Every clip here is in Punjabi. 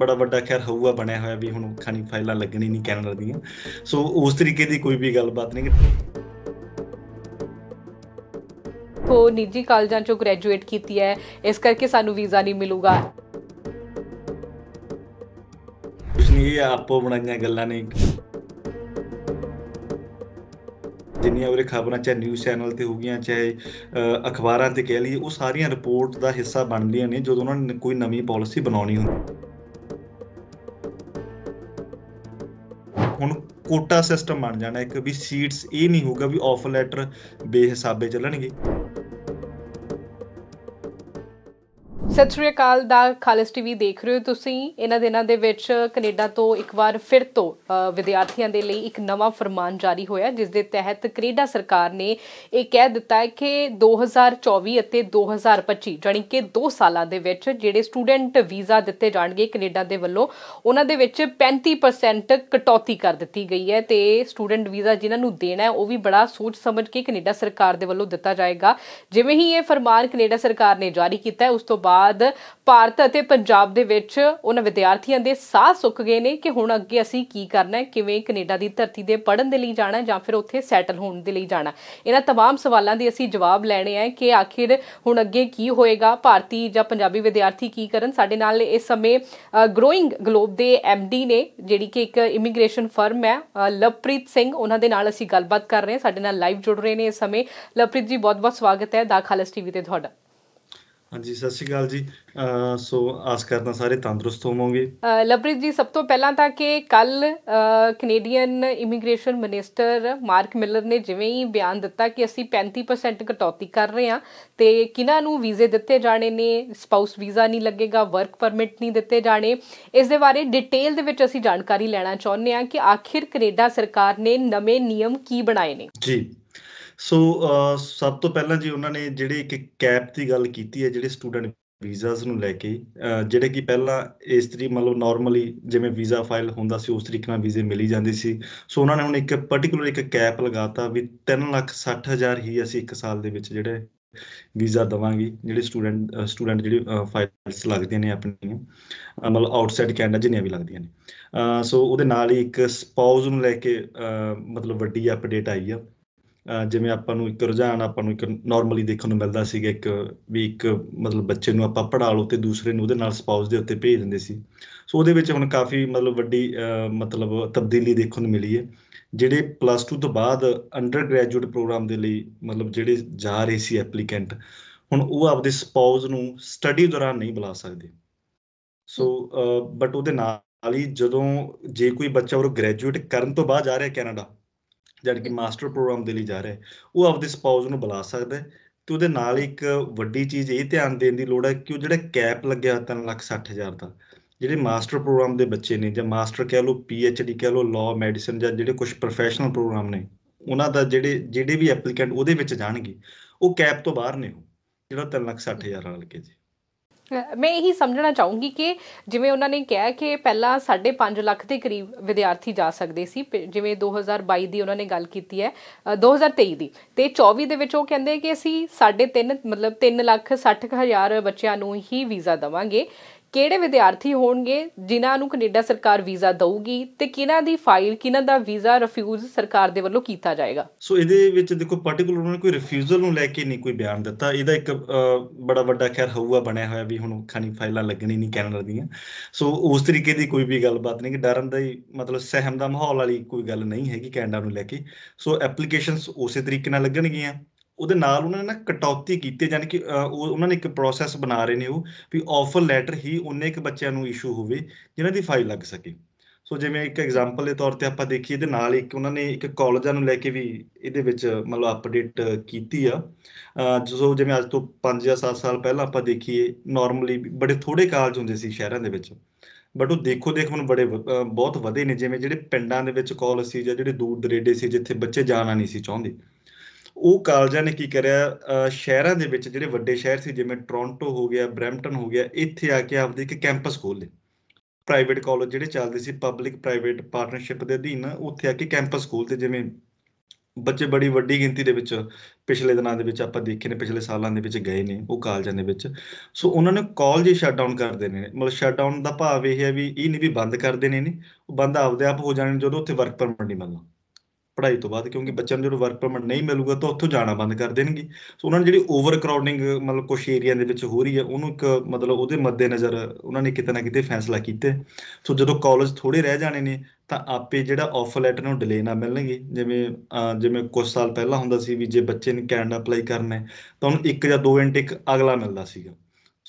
ਬੜਾ ਵੱਡਾ ਖੈਰ ਹਊਆ ਬਣਿਆ ਹੋਇਆ ਵੀ ਹੁਣ ਖਾਣੀ ਫਾਈਲਾਂ ਲੱਗਣੀ ਨਹੀਂ ਕੈਨੇਡਾ ਦੀਆਂ ਸੋ ਉਸ ਤਰੀਕੇ ਦੀ ਕੋਈ ਵੀ ਗੱਲਬਾਤ ਨਹੀਂ ਕਿ ਕੋ ਨਿੱਜੀ ਕਾਲਜਾਂ ਚੋਂ ਗ੍ਰੈਜੂਏਟ ਕੀਤੀ ਹੈ ਇਸ ਕਰਕੇ ਸਾਨੂੰ ਵੀਜ਼ਾ ਨਹੀਂ ਮਿਲੂਗਾ ਕੁਛ ਨਹੀਂ ਇਹ ਆਪੋ ਬਣਾਈਆਂ ਗੱਲਾਂ ਨੇ ਜਿੰਨੀਆਂ ਉਹਰੇ ਖਬਰਾਂ ਚਾਹੇ ਨਿਊਜ਼ ਚੈਨਲ ਤੇ ਹੋਗੀਆਂ ਚਾਹੇ ਅਖਬਾਰਾਂ ਤੇ ਕਹਿ ਲਈਏ ਉਹ ਸਾਰੀਆਂ ਰਿਪੋਰਟ ਦਾ ਹਿੱਸਾ ਬਣਦੀਆਂ ਨੇ ਜਦੋਂ ਉਹਨਾਂ ਨੇ ਕੋਈ ਨਵੀਂ ਪਾਲਿਸੀ ਬਣਾਉਣੀ ਹੁੰਦੀ ਕੋਟਾ ਸਿਸਟਮ ਬਣ ਜਾਣਾ ਇੱਕ ਵੀ ਸੀਟਸ ਇਹ ਨਹੀਂ ਹੋਊਗਾ ਵੀ ਆਫਰ ਲੈਟਰ ਬੇਹਿਸਾਬੇ ਚੱਲਣਗੇ ਸਤਿ ਸ਼੍ਰੀ ਅਕਾਲ ਦਾ ਖਾਲਸ ਟੀਵੀ ਦੇਖ ਰਹੇ ਹੋ ਤੁਸੀਂ ਇਹਨਾਂ ਦਿਨਾਂ ਦੇ ਵਿੱਚ ਕੈਨੇਡਾ ਤੋਂ ਇੱਕ ਵਾਰ ਫਿਰ ਤੋਂ ਵਿਦਿਆਰਥੀਆਂ ਦੇ ਲਈ ਇੱਕ ਨਵਾਂ ਫਰਮਾਨ ਜਾਰੀ ਹੋਇਆ ਜਿਸ ਦੇ ਤਹਿਤ ਕੈਨੇਡਾ ਸਰਕਾਰ ਨੇ ਇਹ ਕਹਿ ਦਿੱਤਾ ਹੈ ਕਿ 2024 ਅਤੇ 2025 ਜਾਨੀ ਕਿ 2 ਸਾਲਾਂ ਦੇ ਵਿੱਚ ਜਿਹੜੇ ਸਟੂਡੈਂਟ ਵੀਜ਼ਾ ਦਿੱਤੇ ਜਾਣਗੇ ਕੈਨੇਡਾ ਦੇ ਵੱਲੋਂ ਉਹਨਾਂ ਦੇ ਵਿੱਚ 35% ਕਟੌਤੀ ਕਰ ਦਿੱਤੀ ਗਈ ਹੈ ਤੇ ਸਟੂਡੈਂਟ ਵੀਜ਼ਾ ਜਿਨ੍ਹਾਂ ਨੂੰ ਦੇਣਾ ਹੈ ਉਹ ਵੀ ਬੜਾ ਸੋਚ ਸਮਝ ਕੇ ਕੈਨੇਡਾ ਸਰਕਾਰ ਦੇ ਵੱਲੋਂ ਦਿੱਤਾ ਜਾਏਗਾ ਜਿਵੇਂ ਹੀ ਇਹ ਫਰਮਾਨ ਕੈਨੇਡਾ ਸਰਕਾਰ ਨੇ ਜਾਰੀ ਕੀਤਾ ਹੈ ਉਸ ਤੋਂ ਬਾਅਦ ਬਾਅਦ ਭਾਰਤ ਅਤੇ ਪੰਜਾਬ ਦੇ ਵਿੱਚ ਉਹਨਾਂ ਵਿਦਿਆਰਥੀਆਂ ਦੇ ਸਾਹ ਸੁੱਕ ਗਏ ਨੇ ਕਿ ਹੁਣ ਅੱਗੇ ਅਸੀਂ ਕੀ ਕਰਨਾ ਹੈ ਕਿਵੇਂ ਕੈਨੇਡਾ ਦੀ ਧਰਤੀ ਦੇ ਪੜਨ ਦੇ ਲਈ ਜਾਣਾ ਜਾਂ ਫਿਰ ਉੱਥੇ ਸੈਟਲ ਹੋਣ ਦੇ ਲਈ ਜਾਣਾ ਇਹਨਾਂ तमाम ਸਵਾਲਾਂ ਦੇ ਅਸੀਂ ਜਵਾਬ ਲੈਣੇ ਆ ਕਿ ਆਖਿਰ ਹੁਣ ਅੱਗੇ ਕੀ ਹੋਏਗਾ ਭਾਰਤੀ ਜਾਂ ਪੰਜਾਬੀ ਵਿਦਿਆਰਥੀ ਕੀ ਕਰਨ ਸਾਡੇ ਨਾਲ ਇਸ ਸਮੇਂ ਗਰੋਇੰਗ ਗਲੋਬ ਦੇ ਐਮਡੀ ਨੇ ਜਿਹੜੀ ਕਿ ਇੱਕ ਇਮੀਗ੍ਰੇਸ਼ਨ ਫਰਮ ਹੈ ਲਵਪ੍ਰੀਤ ਸਿੰਘ ਉਹਨਾਂ ਦੇ ਨਾਲ ਅਸੀਂ ਗੱਲਬਾਤ ਕਰ ਰਹੇ ਹਾਂ ਸਾਡੇ ਨਾਲ ਲਾਈਵ ਜੁੜ ਰਹੇ ਨੇ ਇਸ ਸਮੇਂ ਲਵਪ੍ਰੀਤ ਜੀ ਬਹੁਤ-ਬਹੁਤ ਸਵਾਗਤ ਹੈ ਦਾਖਲਸ ਟੀਵੀ ਤੇ ਤੁਹਾਡਾ ਹਾਂਜੀ ਸਤਿ ਸ਼੍ਰੀ ਅਕਾਲ ਜੀ ਸੋ ਆਸ ਕਰਦਾ ਸਾਰੇ ਤੰਦਰੁਸਤ ਹੋਵੋਗੇ ਲਵਪ੍ਰੀਤ ਜੀ ਸਭ ਤੋਂ ਪਹਿਲਾਂ ਤਾਂ ਕਿ ਕੱਲ Canadian immigration minister Mark Miller ਨੇ ਜਿਵੇਂ ਹੀ ਬਿਆਨ ਦਿੱਤਾ ਕਿ ਅਸੀਂ 35% ਕਟੌਤੀ ਕਰ ਰਹੇ ਹਾਂ ਤੇ ਕਿਨਾਂ ਨੂੰ ਵੀਜ਼ੇ ਦਿੱਤੇ ਜਾਣੇ ਨੇ ਸਪਾਊਸ ਵੀਜ਼ਾ ਨਹੀਂ ਲੱਗੇਗਾ ਵਰਕ ਪਰਮਿਟ ਨਹੀਂ ਦਿੱਤੇ ਜਾਣੇ ਇਸ ਦੇ ਬਾਰੇ ਡਿਟੇਲ ਦੇ ਵਿੱਚ ਅਸੀਂ ਜਾਣਕਾਰੀ ਲੈਣਾ ਚਾਹੁੰਦੇ ਹਾਂ ਕਿ ਆਖਿਰ ਕੈਨੇਡਾ ਸਰਕਾਰ ਨੇ ਨਵੇਂ ਨਿਯਮ ਕੀ ਬਣਾਏ ਨੇ ਜੀ ਸੋ ਸਭ ਤੋਂ ਪਹਿਲਾਂ ਜੀ ਉਹਨਾਂ ਨੇ ਜਿਹੜੇ ਇੱਕ ਕੈਪ ਦੀ ਗੱਲ ਕੀਤੀ ਹੈ ਜਿਹੜੇ ਸਟੂਡੈਂਟ ਵੀਜ਼ਾਸ ਨੂੰ ਲੈ ਕੇ ਜਿਹੜੇ ਕਿ ਪਹਿਲਾਂ ਇਸ ਤਰੀ ਮਤਲਬ ਨਾਰਮਲੀ ਜਿਵੇਂ ਵੀਜ਼ਾ ਫਾਈਲ ਹੁੰਦਾ ਸੀ ਉਸ ਤਰੀਕੇ ਨਾਲ ਵੀਜ਼ੇ ਮਿਲੀ ਜਾਂਦੇ ਸੀ ਸੋ ਉਹਨਾਂ ਨੇ ਹੁਣ ਇੱਕ ਪਾਰਟਿਕੂਲਰ ਇੱਕ ਕੈਪ ਲਗਾਤਾ ਵੀ 360000 ਹੀ ਅਸੀਂ ਇੱਕ ਸਾਲ ਦੇ ਵਿੱਚ ਜਿਹੜੇ ਵੀਜ਼ਾ ਦਵਾਂਗੇ ਜਿਹੜੇ ਸਟੂਡੈਂਟ ਸਟੂਡੈਂਟ ਜਿਹੜੇ ਫਾਈਲਸ ਲੱਗਦੀਆਂ ਨੇ ਆਪਣੀਆਂ ਮਤਲਬ ਆਊਟਸਾਈਡ ਕੈਨੇਡਾ ਜਿੰਨੀਆਂ ਵੀ ਲੱਗਦੀਆਂ ਨੇ ਸੋ ਉਹਦੇ ਨਾਲ ਹੀ ਇੱਕ ਸਪਾਊਸ ਨੂੰ ਲੈ ਕੇ ਮਤਲਬ ਵੱਡੀ ਅਪਡੇਟ ਆਈ ਆ ਜਿਵੇਂ ਆਪਾਂ ਨੂੰ ਇੱਕ ਰੁਝਾਨ ਆਪਾਂ ਨੂੰ ਇੱਕ ਨਾਰਮਲੀ ਦੇਖਣ ਨੂੰ ਮਿਲਦਾ ਸੀਗਾ ਇੱਕ ਵੀ ਇੱਕ ਮਤਲਬ ਬੱਚੇ ਨੂੰ ਆਪਾਂ ਪੜਾ ਲਓ ਤੇ ਦੂਸਰੇ ਨੂੰ ਉਹਦੇ ਨਾਲ ਸਪਾਊਸ ਦੇ ਉੱਤੇ ਭੇਜ ਦਿੰਦੇ ਸੀ ਸੋ ਉਹਦੇ ਵਿੱਚ ਹੁਣ ਕਾਫੀ ਮਤਲਬ ਵੱਡੀ ਮਤਲਬ ਤਬਦੀਲੀ ਦੇਖਣ ਨੂੰ ਮਿਲੀ ਹੈ ਜਿਹੜੇ ਪਲੱਸ 2 ਤੋਂ ਬਾਅਦ ਅੰਡਰ ਗ੍ਰੈਜੂਏਟ ਪ੍ਰੋਗਰਾਮ ਦੇ ਲਈ ਮਤਲਬ ਜਿਹੜੇ ਜਾ ਰਹੇ ਸੀ ਐਪਲੀਕੈਂਟ ਹੁਣ ਉਹ ਆਪਦੇ ਸਪਾਊਸ ਨੂੰ ਸਟੱਡੀ ਦੌਰਾਨ ਨਹੀਂ ਬੁਲਾ ਸਕਦੇ ਸੋ ਬਟ ਉਹਦੇ ਨਾਲ ਹੀ ਜਦੋਂ ਜੇ ਕੋਈ ਬੱਚਾ ਉਹ ਗ੍ਰੈਜੂਏਟ ਕਰਨ ਤੋਂ ਬਾਅਦ ਜਾ ਰਿਹਾ ਕੈਨੇਡਾ ਜਦ ਕਿ ਮਾਸਟਰ ਪ੍ਰੋਗਰਾਮ ਦੇ ਲਈ ਜਾ ਰਿਹਾ ਉਹ ਆਪਦੇ ਸਪਾਊਸ ਨੂੰ ਬੁਲਾ ਸਕਦਾ ਹੈ ਤੇ ਉਹਦੇ ਨਾਲ ਇੱਕ ਵੱਡੀ ਚੀਜ਼ ਇਹ ਧਿਆਨ ਦੇਣ ਦੀ ਲੋੜ ਹੈ ਕਿ ਉਹ ਜਿਹੜਾ ਕੈਪ ਲੱਗਿਆ 360000 ਦਾ ਜਿਹੜੇ ਮਾਸਟਰ ਪ੍ਰੋਗਰਾਮ ਦੇ ਬੱਚੇ ਨੇ ਜਾਂ ਮਾਸਟਰ ਕਹਿ ਲਓ ਪੀ ਐਚ ਡੀ ਕਹਿ ਲਓ ਲਾਅ ਮੈਡੀਸਨ ਜਾਂ ਜਿਹੜੇ ਕੁਝ ਪ੍ਰੋਫੈਸ਼ਨਲ ਪ੍ਰੋਗਰਾਮ ਨੇ ਉਹਨਾਂ ਦਾ ਜਿਹੜੇ ਜਿਹੜੇ ਵੀ ਐਪਲੀਕੈਂਟ ਉਹਦੇ ਵਿੱਚ ਜਾਣਗੇ ਉਹ ਕੈਪ ਤੋਂ ਬਾਹਰ ਨੇ ਉਹ ਜਿਹੜਾ 360000 ਵਾਲਾ ਲੱਗੇ ਜੀ ਮੈਂ ਇਹੀ ਸਮਝਣਾ ਚਾਹੂੰਗੀ ਕਿ ਜਿਵੇਂ ਉਹਨਾਂ ਨੇ ਕਿਹਾ ਕਿ ਪਹਿਲਾਂ 5.5 ਲੱਖ ਦੇ ਕਰੀਬ ਵਿਦਿਆਰਥੀ ਜਾ ਸਕਦੇ ਸੀ ਜਿਵੇਂ 2022 ਦੀ ਉਹਨਾਂ ਨੇ ਗੱਲ ਕੀਤੀ ਹੈ 2023 ਦੀ ਤੇ 24 ਦੇ ਵਿੱਚ ਉਹ ਕਹਿੰਦੇ ਕਿ ਅਸੀਂ 3.5 ਮਤਲਬ 3 ਲੱਖ 60 ਹਜ਼ਾਰ ਬੱਚਿਆਂ ਨੂੰ ਹੀ ਵੀਜ਼ਾ ਦਵਾਂਗੇ ਕਿਹੜੇ ਵਿਦਿਆਰਥੀ ਹੋਣਗੇ ਜਿਨ੍ਹਾਂ ਨੂੰ ਕੈਨੇਡਾ ਸਰਕਾਰ ਵੀਜ਼ਾ ਦਊਗੀ ਤੇ ਕਿਹਨਾਂ ਦੀ ਫਾਈਲ ਕਿਨਾਂ ਦਾ ਵੀਜ਼ਾ ਰਿਫਿਊਜ਼ ਸਰਕਾਰ ਦੇ ਵੱਲੋਂ ਕੀਤਾ ਜਾਏਗਾ ਸੋ ਇਹਦੇ ਵਿੱਚ ਦੇਖੋ ਪਾਰਟਿਕੂਲਰ ਉਹਨਾਂ ਨੇ ਕੋਈ ਰਿਫਿਊਜ਼ਲ ਨੂੰ ਲੈ ਕੇ ਨਹੀਂ ਕੋਈ ਬਿਆਨ ਦਿੱਤਾ ਇਹਦਾ ਇੱਕ ਬੜਾ ਵੱਡਾ ਖੈਰ ਹਊਆ ਬਣਿਆ ਹੋਇਆ ਵੀ ਹੁਣ ਖਾਨੀ ਫਾਈਲਾਂ ਲੱਗਣੀ ਨਹੀਂ ਕੈਨੇਡਾ ਦੀਆਂ ਸੋ ਉਸ ਤਰੀਕੇ ਦੀ ਕੋਈ ਵੀ ਗੱਲਬਾਤ ਨਹੀਂ ਕਿ ਡਰਨ ਦਾ ਹੀ ਮਤਲਬ ਸਹਿਮ ਦਾ ਮਾਹੌਲ ਵਾਲੀ ਕੋਈ ਗੱਲ ਨਹੀਂ ਹੈਗੀ ਕੈਨੇਡਾ ਨੂੰ ਲੈ ਕੇ ਸੋ ਐਪਲੀਕੇਸ਼ਨਸ ਉਸੇ ਤਰੀਕੇ ਨਾਲ ਲੱਗਣਗੀਆਂ ਉਹਦੇ ਨਾਲ ਉਹਨਾਂ ਨੇ ਨਾ ਕਟੌਤੀ ਕੀਤੀ ਯਾਨੀ ਕਿ ਉਹਨਾਂ ਨੇ ਇੱਕ ਪ੍ਰੋਸੈਸ ਬਣਾ ਰਹੇ ਨੇ ਉਹ ਵੀ ਆਫਰ ਲੈਟਰ ਹੀ ਉਹਨੇ ਇੱਕ ਬੱਚਿਆਂ ਨੂੰ ਇਸ਼ੂ ਹੋਵੇ ਜਿਨ੍ਹਾਂ ਦੀ ਫਾਈਲ ਲੱਗ ਸਕੇ ਸੋ ਜਿਵੇਂ ਇੱਕ ਐਗਜ਼ਾਮਪਲ ਦੇ ਤੌਰ ਤੇ ਆਪਾਂ ਦੇਖੀਏ ਇਹਦੇ ਨਾਲ ਇੱਕ ਉਹਨਾਂ ਨੇ ਇੱਕ ਕਾਲਜਾਂ ਨੂੰ ਲੈ ਕੇ ਵੀ ਇਹਦੇ ਵਿੱਚ ਮਤਲਬ ਅਪਡੇਟ ਕੀਤੀ ਆ ਜੋ ਜਿਵੇਂ ਅੱਜ ਤੋਂ 5 ਜਾਂ 7 ਸਾਲ ਪਹਿਲਾਂ ਆਪਾਂ ਦੇਖੀਏ ਨਾਰਮਲੀ ਬੜੇ ਥੋੜੇ ਕਾਲਜ ਹੁੰਦੇ ਸੀ ਸ਼ਹਿਰਾਂ ਦੇ ਵਿੱਚ ਬਟ ਉਹ ਦੇਖੋ ਦੇਖ ਹੁਣ ਬੜੇ ਬਹੁਤ ਵਧੇ ਨੇ ਜਿਵੇਂ ਜਿਹੜੇ ਪਿੰਡਾਂ ਦੇ ਵਿੱਚ ਕਾਲਜ ਸੀ ਜਾਂ ਜਿਹੜੇ ਦੂਰ ਦਰੇਡੇ ਸੀ ਜਿੱਥੇ ਬੱਚੇ ਜਾਣਾ ਨਹੀਂ ਸੀ ਚਾਹੁੰਦੇ ਉਹ ਕਾਲਜਾਂ ਨੇ ਕੀ ਕਰਿਆ ਸ਼ਹਿਰਾਂ ਦੇ ਵਿੱਚ ਜਿਹੜੇ ਵੱਡੇ ਸ਼ਹਿਰ ਸੀ ਜਿਵੇਂ ਟੋਰਾਂਟੋ ਹੋ ਗਿਆ ਬ੍ਰੈਂਪਟਨ ਹੋ ਗਿਆ ਇੱਥੇ ਆ ਕੇ ਆਪਦੇ ਇੱਕ ਕੈਂਪਸ ਖੋਲੇ ਪ੍ਰਾਈਵੇਟ ਕਾਲਜ ਜਿਹੜੇ ਚੱਲਦੇ ਸੀ ਪਬਲਿਕ ਪ੍ਰਾਈਵੇਟ ਪਾਰਟਨਰਸ਼ਿਪ ਦੇ ਅਧੀਨ ਉੱਥੇ ਆ ਕੇ ਕੈਂਪਸ ਖੋਲਦੇ ਜਿਵੇਂ ਬੱਚੇ ਬੜੀ ਵੱਡੀ ਗਿਣਤੀ ਦੇ ਵਿੱਚ ਪਿਛਲੇ ਦਿਨਾਂ ਦੇ ਵਿੱਚ ਆਪਾਂ ਦੇਖੇ ਨੇ ਪਿਛਲੇ ਸਾਲਾਂ ਦੇ ਵਿੱਚ ਗਏ ਨੇ ਉਹ ਕਾਲਜਾਂ ਦੇ ਵਿੱਚ ਸੋ ਉਹਨਾਂ ਨੇ ਕਾਲਜ ਹੀ ਸ਼ਟ ਡਾਊਨ ਕਰ ਦੇਣੇ ਨੇ ਮਤਲਬ ਸ਼ਟ ਡਾਊਨ ਦਾ ਭਾਵ ਇਹ ਹੈ ਵੀ ਇਹ ਨਹੀਂ ਵੀ ਬੰਦ ਕਰ ਦੇਣੇ ਨੇ ਉਹ ਬੰਦ ਆਪਦੇ ਆਪ ਹੋ ਜਾਣੇ ਜਦੋਂ ਉੱਥੇ ਵਰਕ ਪਰਮਿਟ ਨਹੀਂ ਮਿਲਦਾ ਪੜ੍ਹਾਈ ਤੋਂ ਬਾਅਦ ਕਿਉਂਕਿ ਬੱਚਿਆਂ ਨੂੰ ਜਦੋਂ ਵਰਕ ਪਰਮਿਟ ਨਹੀਂ ਮਿਲੂਗਾ ਤਾਂ ਉੱਥੋਂ ਜਾਣਾ ਬੰਦ ਕਰ ਦੇਣਗੇ ਸੋ ਉਹਨਾਂ ਨੇ ਜਿਹੜੀ ਓਵਰ ਕਰਾਊਡਿੰਗ ਮਤਲਬ ਕੁਝ ਏਰੀਆ ਦੇ ਵਿੱਚ ਹੋ ਰਹੀ ਹੈ ਉਹਨੂੰ ਇੱਕ ਮਤਲਬ ਉਹਦੇ ਮੱਦੇ ਨਜ਼ਰ ਉਹਨਾਂ ਨੇ ਕਿਤੇ ਨਾ ਕਿਤੇ ਫੈਸਲਾ ਕੀਤੇ ਸੋ ਜਦੋਂ ਕਾਲਜ ਥੋੜੇ ਰਹਿ ਜਾਣੇ ਨੇ ਤਾਂ ਆਪੇ ਜਿਹੜਾ ਆਫਰ ਲੈਟਰ ਨੂੰ ਡਿਲੇ ਨਾ ਮਿਲਣਗੇ ਜਿਵੇਂ ਜਿਵੇਂ ਕੁਝ ਸਾਲ ਪਹਿਲਾਂ ਹੁੰਦਾ ਸੀ ਵੀ ਜੇ ਬੱਚੇ ਨੇ ਕੈਨੇਡਾ ਅਪਲਾਈ ਕਰਨਾ ਹੈ ਤਾਂ ਉਹਨੂੰ ਇੱਕ ਜਾਂ ਦੋ ਇਨਟੇਕ ਅਗਲਾ ਮਿਲਦਾ ਸੀਗਾ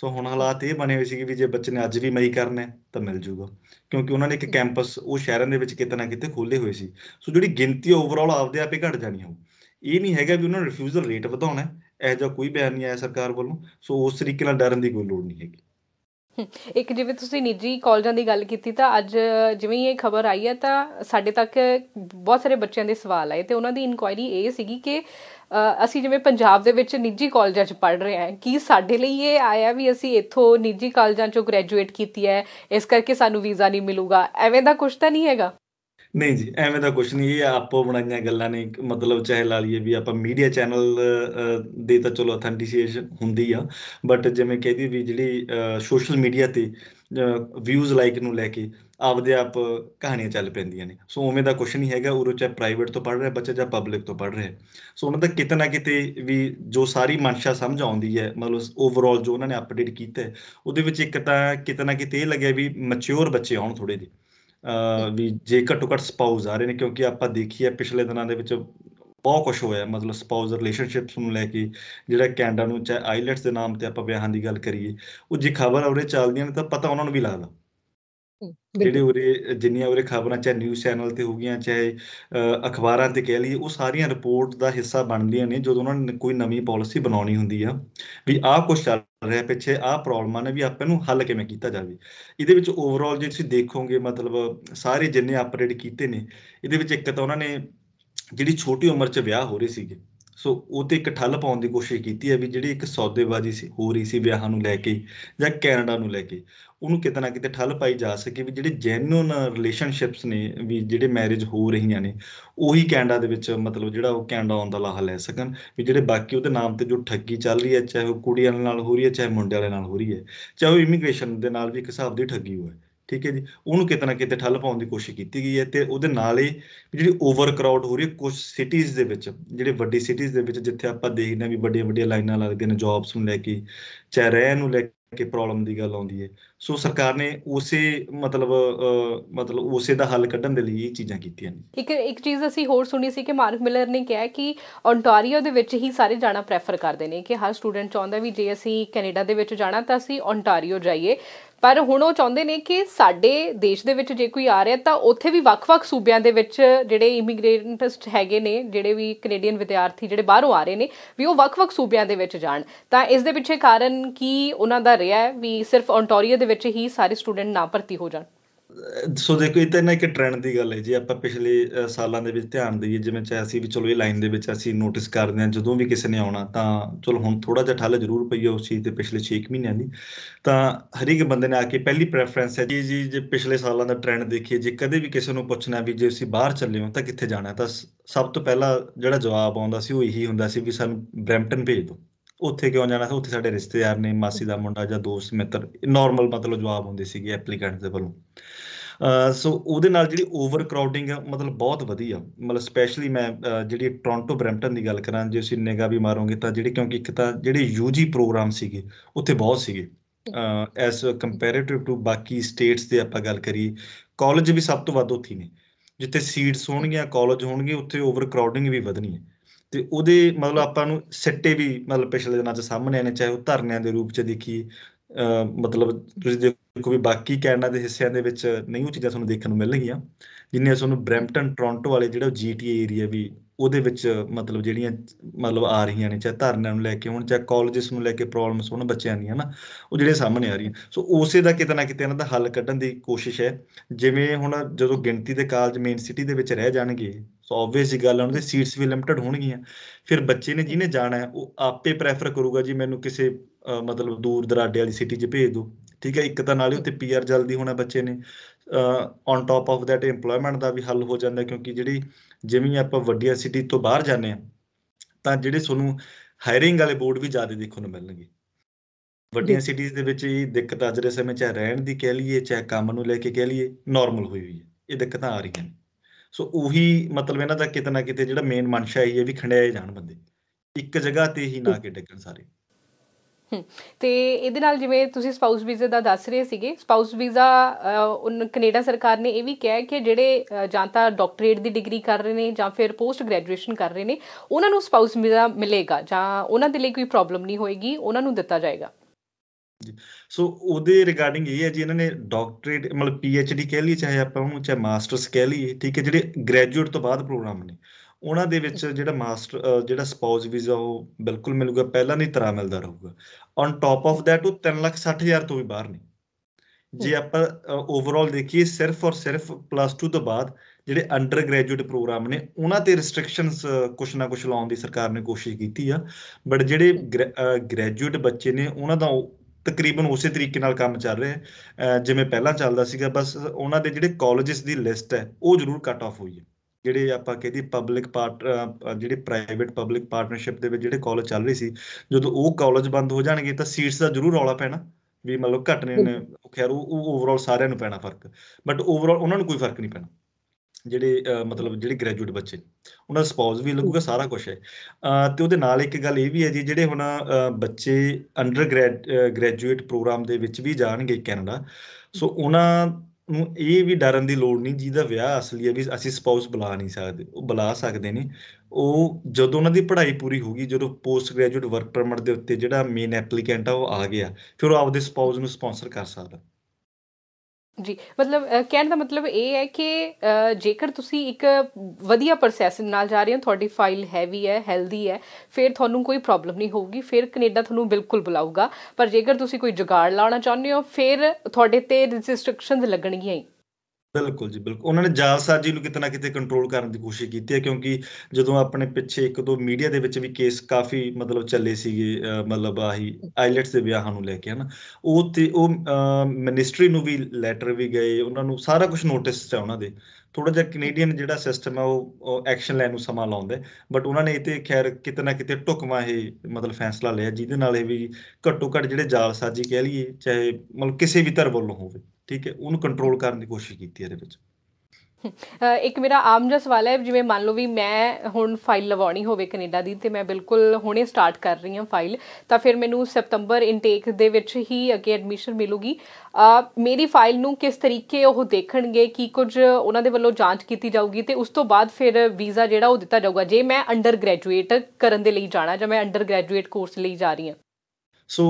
ਸੋ ਹੁਣ ਹਾਲਾਤ ਇਹ ਬਣੇ ਹੋਏ ਸੀ ਕਿ ਵੀ ਜੇ ਬੱਚੇ ਨੇ ਅੱਜ ਵੀ ਮਈ ਕਰਨਾ ਤਾਂ ਮਿਲ ਜੂਗਾ ਕਿਉਂਕਿ ਉਹਨਾਂ ਨੇ ਇੱਕ ਕੈਂਪਸ ਉਹ ਸ਼ਹਿਰਾਂ ਦੇ ਵਿੱਚ ਕਿਤੇ ਨਾ ਕਿਤੇ ਖੋਲੇ ਹੋਏ ਸੀ ਸੋ ਜਿਹੜੀ ਗਿਣਤੀ ਓਵਰਆਲ ਆਪਦੇ ਆਪ ਹੀ ਘਟ ਜਾਣੀ ਹੋ ਇਹ ਨਹੀਂ ਹੈਗਾ ਵੀ ਉਹਨਾਂ ਨੇ ਰਿਫਿਊਜ਼ਲ ਰੇਟ ਵਧਾਉਣਾ ਹੈ ਇਹ ਜਾਂ ਕੋਈ ਬਿਆਨ ਨਹੀਂ ਆਇਆ ਸਰਕਾਰ ਵੱਲੋਂ ਸੋ ਉਸ ਤਰੀਕੇ ਨਾਲ ਡਰਨ ਦੀ ਕੋਈ ਲੋੜ ਨਹੀਂ ਹੈਗੀ ਇੱਕ ਜਿਵੇਂ ਤੁਸੀਂ ਨਿੱਜੀ ਕਾਲਜਾਂ ਦੀ ਗੱਲ ਕੀਤੀ ਤਾਂ ਅੱਜ ਜਿਵੇਂ ਇਹ ਖਬਰ ਆਈ ਹੈ ਤਾਂ ਸਾਡੇ ਤੱਕ ਬਹੁਤ ਸਾਰੇ ਬੱਚਿਆਂ ਦੇ ਸਵਾਲ ਆਏ ਤੇ ਉਹਨਾਂ ਦੀ ਇਨਕੁਆਇਰੀ ਇਹ ਸੀਗੀ ਕਿ ਅਸੀਂ ਜਿਵੇਂ ਪੰਜਾਬ ਦੇ ਵਿੱਚ ਨਿੱਜੀ ਕਾਲਜਾਂ 'ਚ ਪੜ ਰਹੇ ਹਾਂ ਕੀ ਸਾਡੇ ਲਈ ਇਹ ਆਇਆ ਵੀ ਅਸੀਂ ਇੱਥੋਂ ਨਿੱਜੀ ਕਾਲਜਾਂ 'ਚੋਂ ਗ੍ਰੈਜੂਏਟ ਕੀਤੀ ਹੈ ਇਸ ਕਰਕੇ ਸਾਨੂੰ ਵੀਜ਼ਾ ਨਹੀਂ ਮਿਲੂਗਾ ਐਵੇਂ ਦਾ ਕੁਝ ਤਾਂ ਨਹੀਂ ਹੈਗਾ ਨਹੀਂ ਜੀ ਐਵੇਂ ਦਾ ਕੁਝ ਨਹੀਂ ਇਹ ਆਪੋ ਬਣਾਈਆਂ ਗੱਲਾਂ ਨੇ ਮਤਲਬ ਚਾਹੇ ਲਾ ਲਈਏ ਵੀ ਆਪਾਂ ਮੀਡੀਆ ਚੈਨਲ ਦੇ ਤਾਂ ਚਲੋ ਅਥੈਂਟੀਸੀਏਸ਼ਨ ਹੁੰਦੀ ਆ ਬਟ ਜਿਵੇਂ ਕਹਿੰਦੀ ਵੀ ਜਿਹੜੀ ਸੋਸ਼ਲ ਮੀਡੀਆ ਤੇ ਵਿਊਜ਼ ਲਾਈਕ ਨੂੰ ਲੈ ਕੇ ਆਪਦੇ ਆਪ ਕਹਾਣੀਆਂ ਚੱਲ ਪੈਂਦੀਆਂ ਨੇ ਸੋ ਉਵੇਂ ਦਾ ਕੁਝ ਨਹੀਂ ਹੈਗਾ ਉਰੋ ਚਾਹੇ ਪ੍ਰਾਈਵੇਟ ਤੋਂ ਪੜ ਰਿਹਾ ਬੱਚਾ ਜਾਂ ਪਬਲਿਕ ਤੋਂ ਪੜ ਰਿਹਾ ਸੋ ਉਹਨਾਂ ਦਾ ਕਿਤੇ ਨਾ ਕਿਤੇ ਵੀ ਜੋ ਸਾਰੀ ਮਨਸ਼ਾ ਸਮਝ ਆਉਂਦੀ ਹੈ ਮਤਲਬ ਓਵਰਆਲ ਜੋ ਉਹਨਾਂ ਨੇ ਅਪਡੇਟ ਕੀਤਾ ਉਹਦੇ ਵਿੱਚ ਇੱਕ ਤਾਂ ਕਿਤੇ ਨਾ ਕਿਤੇ ਇਹ ਲੱਗਿਆ ਵੀ ਮੈਚੁਰ ਬੱਚੇ ਆਉਣ ਥੋੜੇ ਜਿਹੇ ਵੀ ਜੇ ਘੱਟੋ ਘੱਟ ਸਪਾਊਸ ਆ ਰਹੇ ਨੇ ਕਿਉਂਕਿ ਆਪਾਂ ਦੇਖੀ ਹੈ ਪਿਛਲੇ ਦਿਨਾਂ ਦੇ ਵਿੱਚ ਬਹੁਤ ਕੁਝ ਹੋਇਆ ਮਤਲਬ ਸਪਾਊਸ ਰਿਲੇਸ਼ਨਸ਼ਿਪਸ ਨੂੰ ਲੈ ਕੇ ਜਿਹੜਾ ਕੈਨੇਡਾ ਨੂੰ ਚਾਹੇ ਆਈਲੈਂਡਸ ਦੇ ਨਾਮ ਤੇ ਆਪਾਂ ਵਿਆਹਾਂ ਦੀ ਗੱਲ ਕਰੀਏ ਉਹ ਜੇ ਖਬਰ ਔਰੇ ਚੱਲਦੀਆਂ ਨੇ ਤਾਂ ਪਤਾ ਉਹਨਾਂ ਨੂੰ ਵੀ ਲੱਗਦਾ ਜਿਹੜੇ ਉਰੇ ਜਿੰਨੀਆਂ ਉਰੇ ਖਬਰਾਂ ਚਾਹੇ ਨਿਊਜ਼ ਚੈਨਲ ਤੇ ਹੋ ਗਈਆਂ ਚਾਹੇ ਅਖਬਾਰਾਂ ਤੇ ਕਹਿ ਲਈ ਉਹ ਸਾਰੀਆਂ ਰਿਪੋਰਟ ਦਾ ਹਿੱਸਾ ਬਣਦੀਆਂ ਨੇ ਜਦੋਂ ਉਹਨਾਂ ਨੇ ਕੋਈ ਨਵੀਂ ਪਾਲਿਸੀ ਬਣਾਉਣੀ ਹੁੰਦੀ ਆ ਵੀ ਆਹ ਕੁਝ ਚੱਲ ਰਿਹਾ ਪਿੱਛੇ ਆਹ ਪ੍ਰੋਬਲਮਾਂ ਨੇ ਵੀ ਆਪਾਂ ਨੂੰ ਹੱਲ ਕਿਵੇਂ ਕੀਤਾ ਜਾਵੇ ਇਹਦੇ ਵਿੱਚ ਓਵਰਆਲ ਜੇ ਤੁਸੀਂ ਦੇਖੋਗੇ ਮਤਲਬ ਸਾਰੇ ਜਿੰਨੇ ਅਪਡੇਟ ਕੀਤੇ ਨੇ ਇਹਦੇ ਵਿੱਚ ਇੱਕ ਤਾਂ ਉਹਨਾਂ ਨੇ ਜਿਹੜੀ ਛੋਟੀ ਉਮਰ 'ਚ ਵਿਆਹ ਹੋ ਰਹੇ ਸੀਗੇ ਸੋ ਉਹ ਤੇ ਇੱਕ ਠੱਲ ਪਾਉਣ ਦੀ ਕੋਸ਼ਿਸ਼ ਕੀਤੀ ਹੈ ਵੀ ਜਿਹੜੀ ਇੱਕ ਸੌਦੇਬਾਜ਼ੀ ਸੀ ਹੋ ਰਹੀ ਸੀ ਵਿਆਹਾਂ ਨੂੰ ਲੈ ਕੇ ਜਾਂ ਕੈਨੇਡਾ ਨੂੰ ਲੈ ਕੇ ਉਹਨੂੰ ਕਿਤੇ ਨਾ ਕਿਤੇ ਠੱਲ ਪਾਈ ਜਾ ਸਕੇ ਵੀ ਜਿਹੜੇ ਜੈਨੂਨ ਰਿਲੇਸ਼ਨਸ਼ਿਪਸ ਨੇ ਵੀ ਜਿਹੜੇ ਮੈਰਿਜ ਹੋ ਰਹੀਆਂ ਨੇ ਉਹੀ ਕੈਨੇਡਾ ਦੇ ਵਿੱਚ ਮਤਲਬ ਜਿਹੜਾ ਉਹ ਕੈਨੇਡਾ ਆਉਣ ਦਾ ਲਾਹਾ ਲੈ ਸਕਣ ਵੀ ਜਿਹੜੇ ਬਾਕੀ ਉਹਦੇ ਨਾਮ ਤੇ ਜੋ ਠੱਗੀ ਚੱਲ ਰਹੀ ਹੈ ਚਾਹੇ ਉਹ ਕੁੜੀ ਵਾਲੇ ਨਾਲ ਹੋ ਰਹੀ ਹੈ ਚਾਹੇ ਮੁੰਡੇ ਵਾਲੇ ਨਾਲ ਹੋ ਰਹੀ ਹੈ ਚਾਹੇ ਉਹ ਇਮੀਗ੍ਰੇਸ਼ਨ ਦੇ ਨਾਲ ਵੀ ਇੱਕ ਹਿਸਾਬ ਦੀ ਠੱਗੀ ਹੋਏ ਠੀਕ ਹੈ ਜੀ ਉਹਨੂੰ ਕਿਤੇ ਨਾ ਕਿਤੇ ਠੱਲ ਪਾਉਣ ਦੀ ਕੋਸ਼ਿਸ਼ ਕੀਤੀ ਗਈ ਹੈ ਤੇ ਉਹਦੇ ਨਾਲ ਹੀ ਜਿਹੜੀ ਓਵਰ ਕਰਾਊਡ ਹੋ ਰਹੀ ਹੈ ਕੁਝ ਸਿਟੀਜ਼ ਦੇ ਵਿੱਚ ਜਿਹੜੇ ਵੱਡੀ ਸਿਟੀਜ਼ ਦੇ ਵਿੱਚ ਜਿੱਥੇ ਆਪਾਂ ਦੇਖਦੇ ਆ ਵੀ ਵੱਡੀਆਂ ਵੱਡੀਆਂ ਲਾਈਨਾਂ ਲੱਗਦੀਆਂ ਨੇ ਜੌਬਸ ਨੂੰ ਲੈ ਕੇ ਚਾਹੇ ਰਹਿਣ ਨੂੰ ਲੈ ਕੇ ਪ੍ਰੋਬਲਮ ਦੀ ਗੱਲ ਆਉਂਦੀ ਹੈ ਸੋ ਸਰਕਾਰ ਨੇ ਉਸੇ ਮਤਲਬ ਮਤਲਬ ਉਸੇ ਦਾ ਹੱਲ ਕੱਢਣ ਦੇ ਲਈ ਇਹ ਚੀਜ਼ਾਂ ਕੀਤੀਆਂ ਨੇ ਇੱਕ ਇੱਕ ਚੀਜ਼ ਅਸੀਂ ਹੋਰ ਸੁਣੀ ਸੀ ਕਿ ਮਾਰਕ ਮਿਲਰ ਨੇ ਕਿਹਾ ਕਿ ਓਨਟਾਰੀਓ ਦੇ ਵਿੱਚ ਹੀ ਸਾਰੇ ਜਾਣਾ ਪ੍ਰੈਫਰ ਕਰਦੇ ਨੇ ਕਿ ਹਰ ਸਟੂਡੈਂਟ ਚਾਹੁੰਦਾ ਵੀ ਜੇ ਅਸੀਂ ਕੈਨੇਡਾ ਦੇ ਵਿੱਚ ਜਾਣਾ ਤਾਂ ਅਸੀਂ ਓਨਟਾਰੀਓ ਜਾਈਏ ਪਰ ਹੁਣ ਉਹ ਚਾਹੁੰਦੇ ਨੇ ਕਿ ਸਾਡੇ ਦੇਸ਼ ਦੇ ਵਿੱਚ ਜੇ ਕੋਈ ਆ ਰਿਹਾ ਤਾਂ ਉੱਥੇ ਵੀ ਵੱਖ-ਵੱਖ ਸੂਬਿਆਂ ਦੇ ਵਿੱਚ ਜਿਹੜੇ ਇਮੀਗ੍ਰੈਂਟਸ ਹੈਗੇ ਨੇ ਜਿਹੜੇ ਵੀ ਕੈਨੇਡੀਅਨ ਵਿਦਿਆਰਥੀ ਜਿਹੜੇ ਬਾਹਰੋਂ ਆ ਰਹੇ ਨੇ ਵੀ ਉਹ ਵੱਖ-ਵੱਖ ਸੂਬਿਆਂ ਦੇ ਵਿੱਚ ਜਾਣ ਤਾਂ ਇਸ ਦੇ ਪਿੱਛੇ ਕਾਰਨ ਕੀ ਉਹਨਾਂ ਦਾ ਰਿਹਾ ਵੀ ਸਿਰਫ ਓਨਟਾਰੀਓ ਦੇ ਵਿੱਚ ਹੀ ਸਾਰੇ ਸਟੂਡੈਂਟ ਨਾ ਭਰਤੀ ਹੋ ਜਾਣ ਸੋ ਦੇਖੋ ਇਹ ਤਾਂ ਇੱਕ ਟ੍ਰੈਂਡ ਦੀ ਗੱਲ ਹੈ ਜੀ ਆਪਾਂ ਪਿਛਲੇ ਸਾਲਾਂ ਦੇ ਵਿੱਚ ਧਿਆਨ ਦਈਏ ਜਿਵੇਂ ਚਾਹੇ ਅਸੀਂ ਵੀ ਚਲੋ ਇਹ ਲਾਈਨ ਦੇ ਵਿੱਚ ਅਸੀਂ ਨੋਟਿਸ ਕਰਦੇ ਹਾਂ ਜਦੋਂ ਵੀ ਕਿਸੇ ਨੇ ਆਉਣਾ ਤਾਂ ਚਲੋ ਹੁਣ ਥੋੜਾ ਜਿਹਾ ਠੱਲ ਜ਼ਰੂਰ ਪਈ ਹੈ ਉਸ ਚੀਜ਼ ਤੇ ਪਿਛਲੇ 6 ਮਹੀਨਿਆਂ ਦੀ ਤਾਂ ਹਰ ਇੱਕ ਬੰਦੇ ਨੇ ਆ ਕੇ ਪਹਿਲੀ ਪ੍ਰੈਫਰੈਂਸ ਹੈ ਜੀ ਜੀ ਜੇ ਪਿਛਲੇ ਸਾਲਾਂ ਦਾ ਟ੍ਰੈਂਡ ਦੇਖੀਏ ਜੇ ਕਦੇ ਵੀ ਕਿਸੇ ਨੂੰ ਪੁੱਛਣਾ ਵੀ ਜੇ ਅਸੀਂ ਬਾਹਰ ਚੱਲੇ ਹਾਂ ਤਾਂ ਕਿੱਥੇ ਜਾਣਾ ਤਾਂ ਸਭ ਤੋਂ ਪਹਿਲਾਂ ਜਿਹੜਾ ਜਵਾਬ ਆਉਂਦਾ ਸੀ ਉਹ ਇਹੀ ਹੁੰਦਾ ਸੀ ਵੀ ਸਾਨੂੰ ਬ੍ਰੈਂਪਟਨ ਭੇਜ ਦਿਓ ਉੱਥੇ ਕਿਉਂ ਜਾਣਾ ਸੀ ਉੱਥੇ ਸਾਡੇ ਰਿਸ਼ਤੇਦਾਰ ਨੇ ਮਾਸੀ ਦਾ ਮੁੰਡਾ ਜਾਂ ਦੋਸਤ ਮਿੱਤਰ ਨਾਰਮਲ ਮਤਲਬ ਜਵਾਬ ਹੁੰਦੇ ਸੀਗੇ ਐਪਲੀਕੈਂਟ ਦੇ ਵੱਲੋਂ ਸੋ ਉਹਦੇ ਨਾਲ ਜਿਹੜੀ ਓਵਰ ਕਰਾਊਡਿੰਗ ਹੈ ਮਤਲਬ ਬਹੁਤ ਵਧੀਆ ਮਤਲਬ ਸਪੈਸ਼ਲੀ ਮੈਂ ਜਿਹੜੀ ਟੋਰਾਂਟੋ ਬ੍ਰੈਂਟਨ ਦੀ ਗੱਲ ਕਰਾਂ ਜੇ ਅਸੀਂ ਨਿਗਾ ਵੀ ਮਾਰੋਗੇ ਤਾਂ ਜਿਹੜੇ ਕਿਉਂਕਿ ਇੱਕ ਤਾਂ ਜਿਹੜੇ ਯੂਜੀ ਪ੍ਰੋਗਰਾਮ ਸੀਗੇ ਉੱਥੇ ਬਹੁਤ ਸੀਗੇ ਐਸ ਕੰਪੈਰੀਟਿਵ ਟੂ ਬਾਕੀ ਸਟੇਟਸ ਦੇ ਆਪਾਂ ਗੱਲ ਕਰੀਏ ਕਾਲਜ ਵੀ ਸਭ ਤੋਂ ਵੱਧ ਉੱਥੇ ਨੇ ਜਿੱਥੇ ਸੀਟਸ ਹੋਣਗੀਆਂ ਕਾਲਜ ਹੋਣਗੇ ਉੱਥੇ ਓਵਰ ਕਰਾਊਡਿੰਗ ਵੀ ਵਧਣੀ ਹੈ ਤੇ ਉਹਦੇ ਮਤਲਬ ਆਪਾਂ ਨੂੰ ਸਿੱਟੇ ਵੀ ਮਤਲਬ ਪਿਛਲੇ ਦਿਨਾਂ 'ਚ ਸਾਹਮਣੇ ਆਨੇ ਚਾਹੇ ਉਹ ਧਰਨਿਆਂ ਦੇ ਰੂਪ 'ਚ ਦੇਖੀ ਮਤਲਬ ਤੁਸੀਂ ਦੇਖੋ ਵੀ ਬਾਕੀ ਕੈਨੇਡਾ ਦੇ ਹਿੱਸਿਆਂ ਦੇ ਵਿੱਚ ਨਹੀਂ ਉਹ ਚੀਜ਼ਾਂ ਤੁਹਾਨੂੰ ਦੇਖਣ ਨੂੰ ਮਿਲਣਗੀਆਂ ਜਿੰਨੀਆਂ ਤੁਹਾਨੂੰ ਬ੍ਰੈਂਪਟਨ ਟੋਰਾਂਟੋ ਵਾਲੇ ਜਿਹੜਾ ਜੀਟੀਏ ਏਰੀਆ ਵੀ ਉਹਦੇ ਵਿੱਚ ਮਤਲਬ ਜਿਹੜੀਆਂ ਮਤਲਬ ਆ ਰਹੀਆਂ ਨੇ ਚਾਹੇ ਧਰਨਿਆਂ ਨੂੰ ਲੈ ਕੇ ਹੋਣ ਚਾਹੇ ਕਾਲਜਸ ਨੂੰ ਲੈ ਕੇ ਪ੍ਰੋਬਲਮਸ ਹੋਣ ਬੱਚਿਆਂ ਦੀਆਂ ਨਾ ਉਹ ਜਿਹੜੇ ਸਾਹਮਣੇ ਆ ਰਹੀਆਂ ਸੋ ਉਸੇ ਦਾ ਕਿਤੇ ਨਾ ਕਿਤੇ ਇਹਨਾਂ ਦਾ ਹੱਲ ਕੱਢਣ ਦੀ ਕੋਸ਼ਿਸ਼ ਹੈ ਜਿਵੇਂ ਹੁਣ ਜਦੋਂ ਗਿਣਤੀ ਦੇ ਕਾਲਜ ਮੇਨ ਸਿਟੀ ਦੇ ਵਿੱਚ ਰਹਿ ਜਾਣਗੇ ਸੋ ਆਬਵੀਅਸ ਹੀ ਗੱਲ ਉਹਨਾਂ ਦੇ ਸੀਟਸ ਵੀ ਲਿਮਟਿਡ ਹੋਣਗੀਆਂ ਫਿਰ ਬੱਚੇ ਨੇ ਜਿਹਨੇ ਜਾਣਾ ਉਹ ਆਪੇ ਪ੍ਰੈਫਰ ਕਰੂਗਾ ਜੀ ਮੈਨੂੰ ਕਿਸੇ ਮਤਲਬ ਦੂਰ ਦਰਾਡੇ ਵਾਲੀ ਸਿਟੀ 'ਚ ਭੇਜ ਦਿਓ ਠੀਕ ਹੈ ਇੱਕ ਤਾਂ ਨਾਲੇ ਉੱਤੇ ਪੀਆਰ ਜਲਦੀ ਹੋਣਾ ਬੱਚੇ ਨੇ on top of that employment ਦਾ ਵੀ ਹੱਲ ਹੋ ਜਾਂਦਾ ਕਿਉਂਕਿ ਜਿਹੜੀ ਜਿਵੇਂ ਆਪਾਂ ਵੱਡੀਆਂ ਸਿਟੀ ਤੋਂ ਬਾਹਰ ਜਾਂਦੇ ਆ ਤਾਂ ਜਿਹੜੇ ਤੁਹਾਨੂੰ ਹਾਇਰਿੰਗ ਵਾਲੇ ਬੋਰਡ ਵੀ ਜ਼ਿਆਦਾ ਦੇਖਣ ਨੂੰ ਮਿਲਣਗੇ ਵੱਡੀਆਂ ਸਿਟੀਜ਼ ਦੇ ਵਿੱਚ ਇਹ ਦਿੱਕਤ ਅੱਜ ਦੇ ਸਮੇਂ 'ਚ ਰਹਿਣ ਦੀ ਕਹਿ ਲਈਏ ਚਾਹ ਕੰਮ ਨੂੰ ਲੈ ਕੇ ਕਹਿ ਲਈਏ ਨਾਰਮਲ ਹੋਈ ਹੋਈ ਹੈ ਇਹ ਦਿੱਕਤਾਂ ਆ ਰਹੀਆਂ ਨੇ ਸੋ ਉਹੀ ਮਤਲਬ ਇਹਨਾਂ ਦਾ ਕਿਤੇ ਨਾ ਕਿਤੇ ਜਿਹੜਾ ਮੇਨ ਮਨਸ਼ਾ ਹੈ ਇਹ ਵੀ ਖੰਡਿਆਏ ਜਾਣ ਬੰਦੇ ਇੱਕ ਜਗ੍ਹਾ ਤੇ ਹੀ ਨਾ ਕੇ ਡੱਕਣ ਸਾਰੇ ਤੇ ਇਹਦੇ ਨਾਲ ਜਿਵੇਂ ਤੁਸੀਂ ਸਪਾਊਸ ਵੀਜ਼ੇ ਦਾ ਦੱਸ ਰਹੇ ਸੀਗੇ ਸਪਾਊਸ ਵੀਜ਼ਾ ਉਹ ਕੈਨੇਡਾ ਸਰਕਾਰ ਨੇ ਇਹ ਵੀ ਕਿਹਾ ਕਿ ਜਿਹੜੇ ਜਾਂ ਤਾਂ ਡਾਕਟਰੇਟ ਦੀ ਡਿਗਰੀ ਕਰ ਰਹੇ ਨੇ ਜਾਂ ਫਿਰ ਪੋਸਟ ਗ੍ਰੈਜੂਏਸ਼ਨ ਕਰ ਰਹੇ ਨੇ ਉਹਨਾਂ ਨੂੰ ਸਪਾਊਸ ਵੀਜ਼ਾ ਮਿਲੇਗਾ ਜਾਂ ਉਹਨਾਂ ਦੇ ਲਈ ਕੋਈ ਪ੍ਰੋਬਲਮ ਨਹੀਂ ਹੋਏਗੀ ਉਹਨਾਂ ਨੂੰ ਦਿੱਤਾ ਜਾਏਗਾ ਸੋ ਉਹਦੇ ਰਿਗਾਰਡਿੰਗ ਇਹ ਹੈ ਜੀ ਇਹਨਾਂ ਨੇ ਡਾਕਟਰੇਟ ਮਤਲਬ ਪੀ ਐਚ ਡੀ ਕਹਿ ਲਈ ਚਾਹੇ ਆਪਾਂ ਉਹਨੂੰ ਚਾਹੇ ਮਾਸਟਰਸ ਕਹਿ ਲਈ ਠੀਕ ਹੈ ਜਿਹੜੇ ਗ੍ਰੈਜੂਏਟ ਤੋਂ ਬਾਅਦ ਪ੍ਰੋਗਰਾਮ ਨੇ ਉਹਨਾਂ ਦੇ ਵਿੱਚ ਜਿਹੜਾ ਮਾਸਟਰ ਜਿਹੜਾ ਸਪਾਊਸ ਵੀਜ਼ਾ ਉਹ ਬਿਲਕੁਲ ਮਿਲੂਗਾ ਪਹਿਲਾਂ ਨਹੀਂ ਤਰ੍ਹਾਂ ਮਿਲਦਾ ਰਹੂਗਾ ਔਨ ਟਾਪ ਆਫ ਥੈਟ ਉਹ 360000 ਤੋਂ ਵੀ ਬਾਹਰ ਨੇ ਜੇ ਆਪਾਂ ਓਵਰਆਲ ਦੇਖੀਏ ਸਿਰਫ ਔਰ ਸਿਰਫ ਪਲੱਸ 2 ਤੋਂ ਬਾਅਦ ਜਿਹੜੇ ਅੰਡਰ ਗ੍ਰੈਜੂਏਟ ਪ੍ਰੋਗਰਾਮ ਨੇ ਉਹਨਾਂ ਤੇ ਰੈਸਟ੍ਰਿਕਸ਼ਨਸ ਕੁਛ ਨਾ ਕੁਛ ਲਾਉਣ ਦੀ ਸਰਕਾਰ ਨੇ ਕੋਸ਼ਿਸ਼ ਕੀਤੀ ਆ ਬਟ ਜਿਹੜੇ ਗ੍ਰੈਜੂਏਟ ਬੱਚੇ ਨੇ ਉਹਨਾਂ ਦਾ ਤਕਰੀਬਨ ਉਸੇ ਤਰੀਕੇ ਨਾਲ ਕੰਮ ਚੱਲ ਰਿਹਾ ਜਿਵੇਂ ਪਹਿਲਾਂ ਚੱਲਦਾ ਸੀਗਾ ਬਸ ਉਹਨਾਂ ਦੇ ਜਿਹੜੇ ਕਾਲਜਸ ਦੀ ਲਿਸਟ ਹੈ ਉਹ ਜ਼ਰੂਰ ਕੱਟ ਆਫ ਹੋਈ ਹੈ ਜਿਹੜੇ ਆਪਾਂ ਕਹਿੰਦੀ ਪਬਲਿਕ ਪਾਰਟ ਜਿਹੜੇ ਪ੍ਰਾਈਵੇਟ ਪਬਲਿਕ ਪਾਰਟਨਰਸ਼ਿਪ ਦੇ ਵਿੱਚ ਜਿਹੜੇ ਕਾਲਜ ਚੱਲ ਰਹੇ ਸੀ ਜਦੋਂ ਉਹ ਕਾਲਜ ਬੰਦ ਹੋ ਜਾਣਗੇ ਤਾਂ ਸੀਟਸ ਦਾ ਜ਼ਰੂਰ ਰੌਲਾ ਪੈਣਾ ਵੀ ਮਤਲਬ ਘਟਨੇ ਨੇ ਖੈਰ ਉਹ ਓਵਰਆਲ ਸਾਰਿਆਂ ਨੂੰ ਪੈਣਾ ਫਰਕ ਬਟ ਓਵਰਆਲ ਉਹਨਾਂ ਨੂੰ ਕੋਈ ਫਰਕ ਨਹੀਂ ਪੈਣਾ ਜਿਹੜੇ ਮਤਲਬ ਜਿਹੜੇ ਗ੍ਰੈਜੂਏਟ ਬੱਚੇ ਉਹਨਾਂ ਦਾ ਸਪਾਊਸ ਵੀ ਲੱਗੂਗਾ ਸਾਰਾ ਕੁਝ ਹੈ ਤੇ ਉਹਦੇ ਨਾਲ ਇੱਕ ਗੱਲ ਇਹ ਵੀ ਹੈ ਜੀ ਜਿਹੜੇ ਹੁਣ ਬੱਚੇ ਅੰਡਰ ਗ੍ਰੈਜੂਏਟ ਪ੍ਰੋਗਰਾਮ ਦੇ ਵਿੱਚ ਵੀ ਜਾਣਗੇ ਕੈਨੇਡਾ ਸੋ ਉਹਨਾਂ ਨੂੰ ਇਹ ਵੀ ਡਰਨ ਦੀ ਲੋੜ ਨਹੀਂ ਜਿਹਦਾ ਵਿਆਹ ਅਸਲੀ ਹੈ ਵੀ ਅਸੀਂ ਸਪਾਊਸ ਬੁਲਾ ਨਹੀਂ ਸਕਦੇ ਉਹ ਬੁਲਾ ਸਕਦੇ ਨੇ ਉਹ ਜਦੋਂ ਉਹਨਾਂ ਦੀ ਪੜ੍ਹਾਈ ਪੂਰੀ ਹੋ ਗਈ ਜਦੋਂ ਪੋਸਟ ਗ੍ਰੈਜੂਏਟ ਵਰਕ ਪਰਮਿਟ ਦੇ ਉੱਤੇ ਜਿਹੜਾ ਮੇਨ ਐਪਲੀਕੈਂਟ ਆ ਉਹ ਆ ਗਿਆ ਫਿਰ ਉਹ ਆਪਦੇ ਸਪਾਊਸ ਨੂੰ ਸਪਾਂਸਰ ਕਰ ਸਕਦਾ ਜੀ ਮਤਲਬ ਕਹਿਣ ਦਾ ਮਤਲਬ ਇਹ ਹੈ ਕਿ ਜੇਕਰ ਤੁਸੀਂ ਇੱਕ ਵਧੀਆ ਪ੍ਰੋਸੈਸ ਨਾਲ ਜਾ ਰਹੇ ਹੋ ਤੁਹਾਡੀ ਫਾਈਲ ਹੈਵੀ ਹੈ ਹੈਲਦੀ ਹੈ ਫਿਰ ਤੁਹਾਨੂੰ ਕੋਈ ਪ੍ਰੋਬਲਮ ਨਹੀਂ ਹੋਊਗੀ ਫਿਰ ਕੈਨੇਡਾ ਤੁਹਾਨੂੰ ਬਿਲਕੁਲ ਬੁਲਾਊਗਾ ਪਰ ਜੇਕਰ ਤੁਸੀਂ ਕੋਈ ਜੁਗਾੜ ਲਾਉਣਾ ਚਾਹੁੰਦੇ ਹੋ ਫਿਰ ਤੁਹਾਡੇ ਤੇ ਰੈਸਟ੍ਰਿਕਸ਼ਨਸ ਲੱਗਣਗੀਆਂ ਹੀ ਬਿਲਕੁਲ ਜੀ ਬਿਲਕੁਲ ਉਹਨਾਂ ਨੇ ਜਾਲਸਾਜੀ ਨੂੰ ਕਿਤਨਾ ਕਿਤੇ ਕੰਟਰੋਲ ਕਰਨ ਦੀ ਕੋਸ਼ਿਸ਼ ਕੀਤੀ ਹੈ ਕਿਉਂਕਿ ਜਦੋਂ ਆਪਣੇ ਪਿੱਛੇ ਇੱਕ ਦੋ ਮੀਡੀਆ ਦੇ ਵਿੱਚ ਵੀ ਕੇਸ ਕਾਫੀ ਮਤਲਬ ਚੱਲੇ ਸੀਗੇ ਮਤਲਬ ਆਹੀ ਆਈਲੈਟਸ ਦੇ ਵਿਆਹਾਂ ਨੂੰ ਲੈ ਕੇ ਹਨ ਉਹ ਤੇ ਉਹ ਮਿਨਿਸਟਰੀ ਨੂੰ ਵੀ ਲੈਟਰ ਵੀ ਗਏ ਉਹਨਾਂ ਨੂੰ ਸਾਰਾ ਕੁਝ ਨੋਟਿਸ ਹੈ ਉਹਨਾਂ ਦੇ ਥੋੜਾ ਜਿਹਾ ਕੈਨੇਡੀਅਨ ਜਿਹੜਾ ਸਿਸਟਮ ਹੈ ਉਹ ਐਕਸ਼ਨ ਲੈਣ ਨੂੰ ਸਮਾਂ ਲਾਉਂਦਾ ਬਟ ਉਹਨਾਂ ਨੇ ਇਤੇ ਖੈਰ ਕਿਤਨਾ ਕਿਤੇ ਟੁਕਮਾ ਇਹ ਮਤਲਬ ਫੈਸਲਾ ਲਿਆ ਜਿਹਦੇ ਨਾਲ ਇਹ ਵੀ ਘੱਟੋ ਘੱਟ ਜਿਹੜੇ ਜਾਲਸਾਜੀ ਕਹਿ ਲਈਏ ਚਾਹੇ ਮਤਲਬ ਕਿਸੇ ਵੀ ਧਰ ਵੱਲੋਂ ਹੋਵੇ ਠੀਕ ਹੈ ਉਹਨੂੰ ਕੰਟਰੋਲ ਕਰਨ ਦੀ ਕੋਸ਼ਿਸ਼ ਕੀਤੀ ਇਹਦੇ ਵਿੱਚ ਇੱਕ ਮੇਰਾ ਆਮ ਜਿਹਾ ਸਵਾਲ ਹੈ ਜਿਵੇਂ ਮੰਨ ਲਓ ਵੀ ਮੈਂ ਹੁਣ ਫਾਈਲ ਲਵਾਉਣੀ ਹੋਵੇ ਕੈਨੇਡਾ ਦੀ ਤੇ ਮੈਂ ਬਿਲਕੁਲ ਹੁਣੇ ਸਟਾਰਟ ਕਰ ਰਹੀ ਹਾਂ ਫਾਈਲ ਤਾਂ ਫਿਰ ਮੈਨੂੰ ਸਤੰਬਰ ਇਨਟੇਕ ਦੇ ਵਿੱਚ ਹੀ ਅਗੇ ਐਡਮਿਸ਼ਨ ਮਿਲੂਗੀ ਮੇਰੀ ਫਾਈਲ ਨੂੰ ਕਿਸ ਤਰੀਕੇ ਉਹ ਦੇਖਣਗੇ ਕੀ ਕੁਝ ਉਹਨਾਂ ਦੇ ਵੱਲੋਂ ਜਾਂਚ ਕੀਤੀ ਜਾਊਗੀ ਤੇ ਉਸ ਤੋਂ ਬਾਅਦ ਫਿਰ ਵੀਜ਼ਾ ਜਿਹੜਾ ਉਹ ਦਿੱਤਾ ਜਾਊਗਾ ਜੇ ਮੈਂ ਅੰਡਰ ਗ੍ਰੈਜੂਏਟ ਕਰਨ ਦੇ ਲਈ ਜਾਣਾ ਜਾਂ ਮੈਂ ਅੰਡਰ ਗ੍ਰੈਜੂਏਟ ਕੋਰਸ ਲਈ ਜਾ ਰਹੀ ਹਾਂ ਸੋ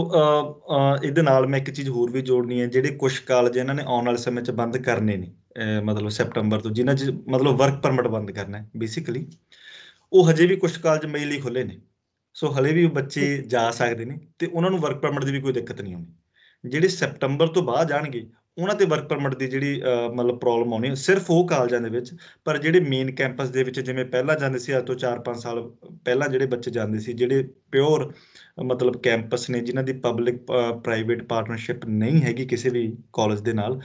ਇਹਦੇ ਨਾਲ ਮੈਂ ਇੱਕ ਚੀਜ਼ ਹੋਰ ਵੀ ਜੋੜਨੀ ਹੈ ਜਿਹੜੇ ਕੁਝ ਕਾਲਜ ਇਹਨਾਂ ਨੇ ਆਉਣ ਵਾਲੇ ਸਮੇਂ 'ਚ ਬੰਦ ਕਰਨੇ ਨੇ ਮਤਲਬ ਸੈਪਟੰਬਰ ਤੋਂ ਜਿਨ੍ਹਾਂ 'ਚ ਮਤਲਬ ਵਰਕ ਪਰਮਿਟ ਬੰਦ ਕਰਨਾ ਹੈ ਬੇਸਿਕਲੀ ਉਹ ਹਜੇ ਵੀ ਕੁਝ ਕਾਲਜ ਮਈ ਲਈ ਖੁੱਲੇ ਨੇ ਸੋ ਹਲੇ ਵੀ ਬੱਚੇ ਜਾ ਸਕਦੇ ਨੇ ਤੇ ਉਹਨਾਂ ਨੂੰ ਵਰਕ ਪਰਮਿਟ ਦੀ ਵੀ ਕੋਈ ਦਿੱਕਤ ਨਹੀਂ ਆਉਣੀ ਜਿਹੜੇ ਸੈਪਟੰਬਰ ਤੋਂ ਬਾਅਦ ਜਾਣਗੇ ਉਹਨਾਂ ਤੇ ਵਰਕ ਪਰਮਿਟ ਦੀ ਜਿਹੜੀ ਮਤਲਬ ਪ੍ਰੋਬਲਮ ਆਉਣੀ ਸਿਰਫ ਉਹ ਕਾਲਜਾਂ ਦੇ ਵਿੱਚ ਪਰ ਜਿਹੜੇ ਮੇਨ ਕੈਂਪਸ ਦੇ ਵਿੱਚ ਜਿਵੇਂ ਪਹਿਲਾਂ ਜਾਂਦੇ ਸੀ ਅੱਜ ਤੋਂ 4-5 ਸਾਲ ਪਹਿਲਾਂ ਜਿਹੜੇ ਬੱਚੇ ਜਾਂਦੇ ਸੀ ਜਿਹੜੇ ਪਿਓਰ ਮਤਲਬ ਕੈਂਪਸ ਨੇ ਜਿਨ੍ਹਾਂ ਦੀ ਪਬਲਿਕ ਪ੍ਰਾਈਵੇਟ ਪਾਰਟਨਰਸ਼ਿਪ ਨਹੀਂ ਹੈਗੀ ਕਿਸੇ ਵੀ ਕਾਲਜ ਦੇ ਨਾਲ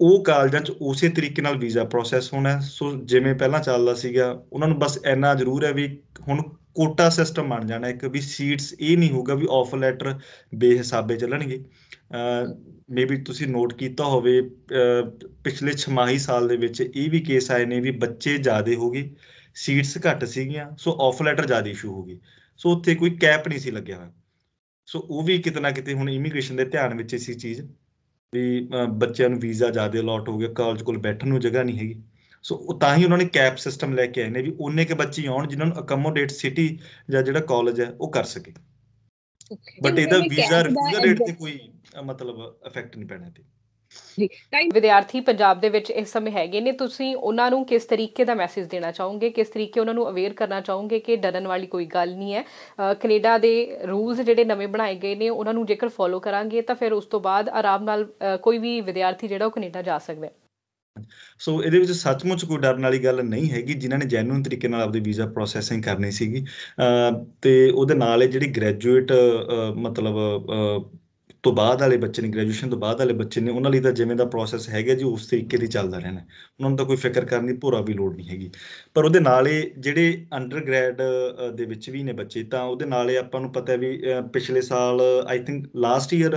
ਉਹ ਕਾਲਜਾਂ 'ਚ ਉਸੇ ਤਰੀਕੇ ਨਾਲ ਵੀਜ਼ਾ ਪ੍ਰੋਸੈਸ ਹੋਣਾ ਸੋ ਜਿਵੇਂ ਪਹਿਲਾਂ ਚੱਲਦਾ ਸੀਗਾ ਉਹਨਾਂ ਨੂੰ ਬਸ ਇੰਨਾ ਜ਼ਰੂਰ ਹੈ ਵੀ ਹੁਣ ਕੋਟਾ ਸਿਸਟਮ ਬਣ ਜਾਣਾ ਇੱਕ ਵੀ ਸੀਟਸ ਇਹ ਨਹੀਂ ਹੋਊਗਾ ਵੀ ਆਫਰ ਲੈਟਰ ਬੇਹਿਸਾਬੇ ਚੱਲਣਗੇ ਮੇਬੀ ਤੁਸੀਂ ਨੋਟ ਕੀਤਾ ਹੋਵੇ ਪਿਛਲੇ ਛਮਾਹੀ ਸਾਲ ਦੇ ਵਿੱਚ ਇਹ ਵੀ ਕੇਸ ਆਏ ਨੇ ਵੀ ਬੱਚੇ ਜ਼ਿਆਦੇ ਹੋ ਗਏ ਸੀਟਸ ਘੱਟ ਸੀਗੀਆਂ ਸੋ ਆਫ ਲੈਟਰ ਜ਼ਿਆਦਾ ਇਸ਼ੂ ਹੋ ਗਈ ਸੋ ਉੱਥੇ ਕੋਈ ਕੈਪ ਨਹੀਂ ਸੀ ਲੱਗਿਆ ਹੋਇਆ ਸੋ ਉਹ ਵੀ ਕਿਤਨਾ ਕਿਤੇ ਹੁਣ ਇਮੀਗ੍ਰੇਸ਼ਨ ਦੇ ਧਿਆਨ ਵਿੱਚ ਸੀ ਚੀਜ਼ ਵੀ ਬੱਚਿਆਂ ਨੂੰ ਵੀਜ਼ਾ ਜ਼ਿਆਦਾ ਅਲਾਟ ਹੋ ਗਿਆ ਕਾਲਜ ਕੋਲ ਬੈਠਣ ਨੂੰ ਜਗ੍ਹਾ ਨਹੀਂ ਹੈਗੀ ਸੋ ਉਹ ਤਾਂ ਹੀ ਉਹਨਾਂ ਨੇ ਕੈਪ ਸਿਸਟਮ ਲੈ ਕੇ ਆਏ ਨੇ ਵੀ ਉਹਨੇ ਕੇ ਬੱਚੇ ਆਉਣ ਜਿਨ੍ਹਾਂ ਨੂੰ ਅਕਮੋਡੇਟ ਸਿਟੀ ਜਾਂ ਜਿਹੜਾ ਕਾਲਜ ਹੈ ਉਹ ਕਰ ਸਕੇ ਬਟ ਇਹਦਾ ਵੀਜ਼ਾ ਰਿਫਿਊਜ਼ਲ ਰੇਟ ਤੇ ਕੋਈ ਮਤਲਬ ਇਫੈਕਟ ਨਹੀਂ ਪੈਣਾ ਤੇ ਜੀ ਵਿਦਿਆਰਥੀ ਪੰਜਾਬ ਦੇ ਵਿੱਚ ਇਸ ਸਮੇਂ ਹੈਗੇ ਨੇ ਤੁਸੀਂ ਉਹਨਾਂ ਨੂੰ ਕਿਸ ਤਰੀਕੇ ਦਾ ਮੈਸੇਜ ਦੇਣਾ ਚਾਹੋਗੇ ਕਿਸ ਤਰੀਕੇ ਉਹਨਾਂ ਨੂੰ ਅਵੇਅਰ ਕਰਨਾ ਚਾਹੋਗੇ ਕਿ ਡਰਨ ਵਾਲੀ ਕੋਈ ਗੱਲ ਨਹੀਂ ਹੈ ਕੈਨੇਡਾ ਦੇ ਰੂਲਸ ਜਿਹੜੇ ਨਵੇਂ ਬਣਾਏ ਗਏ ਨੇ ਉਹਨਾਂ ਨੂੰ ਜੇਕਰ ਫੋਲੋ ਕਰਾਂਗੇ ਤਾਂ ਫਿਰ ਉਸ ਤੋਂ ਬਾਅਦ ਆਰਾਮ ਨਾਲ ਕੋਈ ਵੀ ਵਿਦਿਆਰਥੀ ਜਿਹੜਾ ਉਹ ਕੈਨੇਡਾ ਜਾ ਸਕਦਾ ਹੈ ਸੋ ਇਹਦੇ ਵਿੱਚ ਸੱਚਮੁੱਚ ਕੋਈ ਡਰਨ ਵਾਲੀ ਗੱਲ ਨਹੀਂ ਹੈਗੀ ਜਿਨ੍ਹਾਂ ਨੇ ਜੈਨੂਇਨ ਤਰੀਕੇ ਨਾਲ ਆਪਦੇ ਵੀਜ਼ਾ ਪ੍ਰੋਸੈਸਿੰਗ ਕਰਨੀ ਸੀਗੀ ਤੇ ਉਹਦੇ ਨਾਲ ਇਹ ਜਿਹੜੀ ਗ੍ਰੈਜੂਏਟ ਮਤਲਬ ਤੋਂ ਬਾਅਦ ਵਾਲੇ ਬੱਚੇ ਨੇ ਗ੍ਰੈਜੂਏਸ਼ਨ ਤੋਂ ਬਾਅਦ ਵਾਲੇ ਬੱਚੇ ਨੇ ਉਹਨਾਂ ਲਈ ਤਾਂ ਜਿਵੇਂ ਦਾ ਪ੍ਰੋਸੈਸ ਹੈਗਾ ਜੀ ਉਸ ਤਰੀਕੇ ਦੀ ਚੱਲਦਾ ਰਹਿਣਾ ਉਹਨਾਂ ਨੂੰ ਤਾਂ ਕੋਈ ਫਿਕਰ ਕਰਨ ਦੀ ਭੋਰਾ ਵੀ ਲੋੜ ਨਹੀਂ ਹੈਗੀ ਪਰ ਉਹਦੇ ਨਾਲ ਇਹ ਜਿਹੜੇ ਅੰਡਰਗ੍ਰੈਡ ਦੇ ਵਿੱਚ ਵੀ ਨੇ ਬੱਚੇ ਤਾਂ ਉਹਦੇ ਨਾਲ ਇਹ ਆਪਾਂ ਨੂੰ ਪਤਾ ਵੀ ਪਿਛਲੇ ਸਾਲ ਆਈ ਥਿੰਕ ਲਾਸਟ ਈਅਰ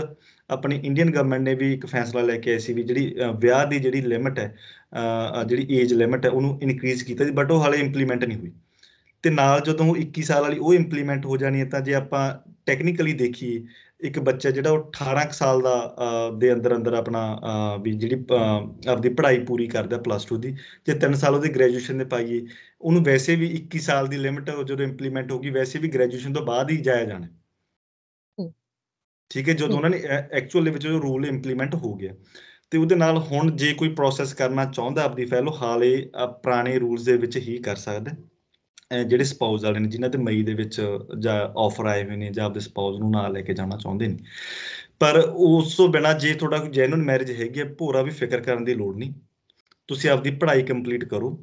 ਆਪਣੀ ਇੰਡੀਅਨ ਗਵਰਨਮੈਂਟ ਨੇ ਵੀ ਇੱਕ ਫੈਸਲਾ ਲੈ ਕੇ ਆਈ ਸੀ ਵੀ ਜਿਹੜੀ ਵਿਆਹ ਦੀ ਜਿਹੜੀ ਲਿਮਟ ਹੈ ਜਿਹੜੀ ਏਜ ਲਿਮਟ ਹੈ ਉਹਨੂੰ ਇਨਕਰੀਜ਼ ਕੀਤਾ ਸੀ ਬਟ ਉਹ ਹਾਲੇ ਇੰਪਲੀਮੈਂਟ ਨਹੀਂ ਹੋਈ ਤੇ ਨਾਲ ਜਦੋਂ 21 ਸਾਲ ਵਾਲੀ ਉਹ ਇੰਪਲੀਮੈਂਟ ਹੋ ਜਾਣੀ ਹੈ ਤਾਂ ਜੇ ਆਪਾਂ ਟੈਕਨੀਕਲੀ ਦੇਖੀਏ ਇੱਕ ਬੱਚਾ ਜਿਹੜਾ ਉਹ 18 ਸਾਲ ਦਾ ਦੇ ਅੰਦਰ ਅੰਦਰ ਆਪਣਾ ਵੀ ਜਿਹੜੀ ਆਪਦੀ ਪੜ੍ਹਾਈ ਪੂਰੀ ਕਰਦਾ ਪਲੱਸ 2 ਦੀ ਜੇ 3 ਸਾਲ ਉਹਦੇ ਗ੍ਰੈਜੂਏਸ਼ਨ ਦੇ ਪਾਈਏ ਉਹਨੂੰ ਵੈਸੇ ਵੀ 21 ਸਾਲ ਦੀ ਲਿਮਟ ਜਦੋਂ ਇੰਪਲੀਮੈਂਟ ਹੋਗੀ ਵੈਸੇ ਵੀ ਗ੍ਰੈਜੂਏਸ਼ਨ ਤੋਂ ਬਾਅਦ ਹੀ ਜਾਇਆ ਜਾਣਾ ਠੀਕ ਹੈ ਜਦੋਂ ਉਹਨਾਂ ਨੇ ਐਕਚੁਅਲ ਦੇ ਵਿੱਚ ਜੋ ਰੂਲ ਇੰਪਲੀਮੈਂਟ ਹੋ ਗਿਆ ਤੇ ਉਹਦੇ ਨਾਲ ਹੁਣ ਜੇ ਕੋਈ ਪ੍ਰੋਸੈਸ ਕਰਨਾ ਚਾਹੁੰਦਾ ਆਪਦੀ ਫੈਲੋ ਹਾਲੇ ਪੁਰਾਣੇ ਰੂਲਸ ਦੇ ਵਿੱਚ ਹੀ ਕਰ ਸਕਦਾ ਜਿਹੜੇ ਸਪਾਊਸ ਵਾਲੇ ਨੇ ਜਿਨ੍ਹਾਂ ਤੇ ਮਈ ਦੇ ਵਿੱਚ ਜਾਂ ਆਫਰ ਆਏ ਹੋਏ ਨੇ ਜਾਂ ਆਪਦੇ ਸਪਾਊਸ ਨੂੰ ਨਾਲ ਲੈ ਕੇ ਜਾਣਾ ਚਾਹੁੰਦੇ ਨੇ ਪਰ ਉਸ ਤੋਂ ਬਿਨਾ ਜੇ ਤੁਹਾਡਾ ਕੋਈ ਜੈਨੂਨ ਮੈਰਿਜ ਹੈਗੀ ਹੈ ਭੋਰਾ ਵੀ ਫਿਕਰ ਕਰਨ ਦੀ ਲੋੜ ਨਹੀਂ ਤੁਸੀਂ ਆਪਦੀ ਪੜ੍ਹਾਈ ਕੰਪਲੀਟ ਕਰੋ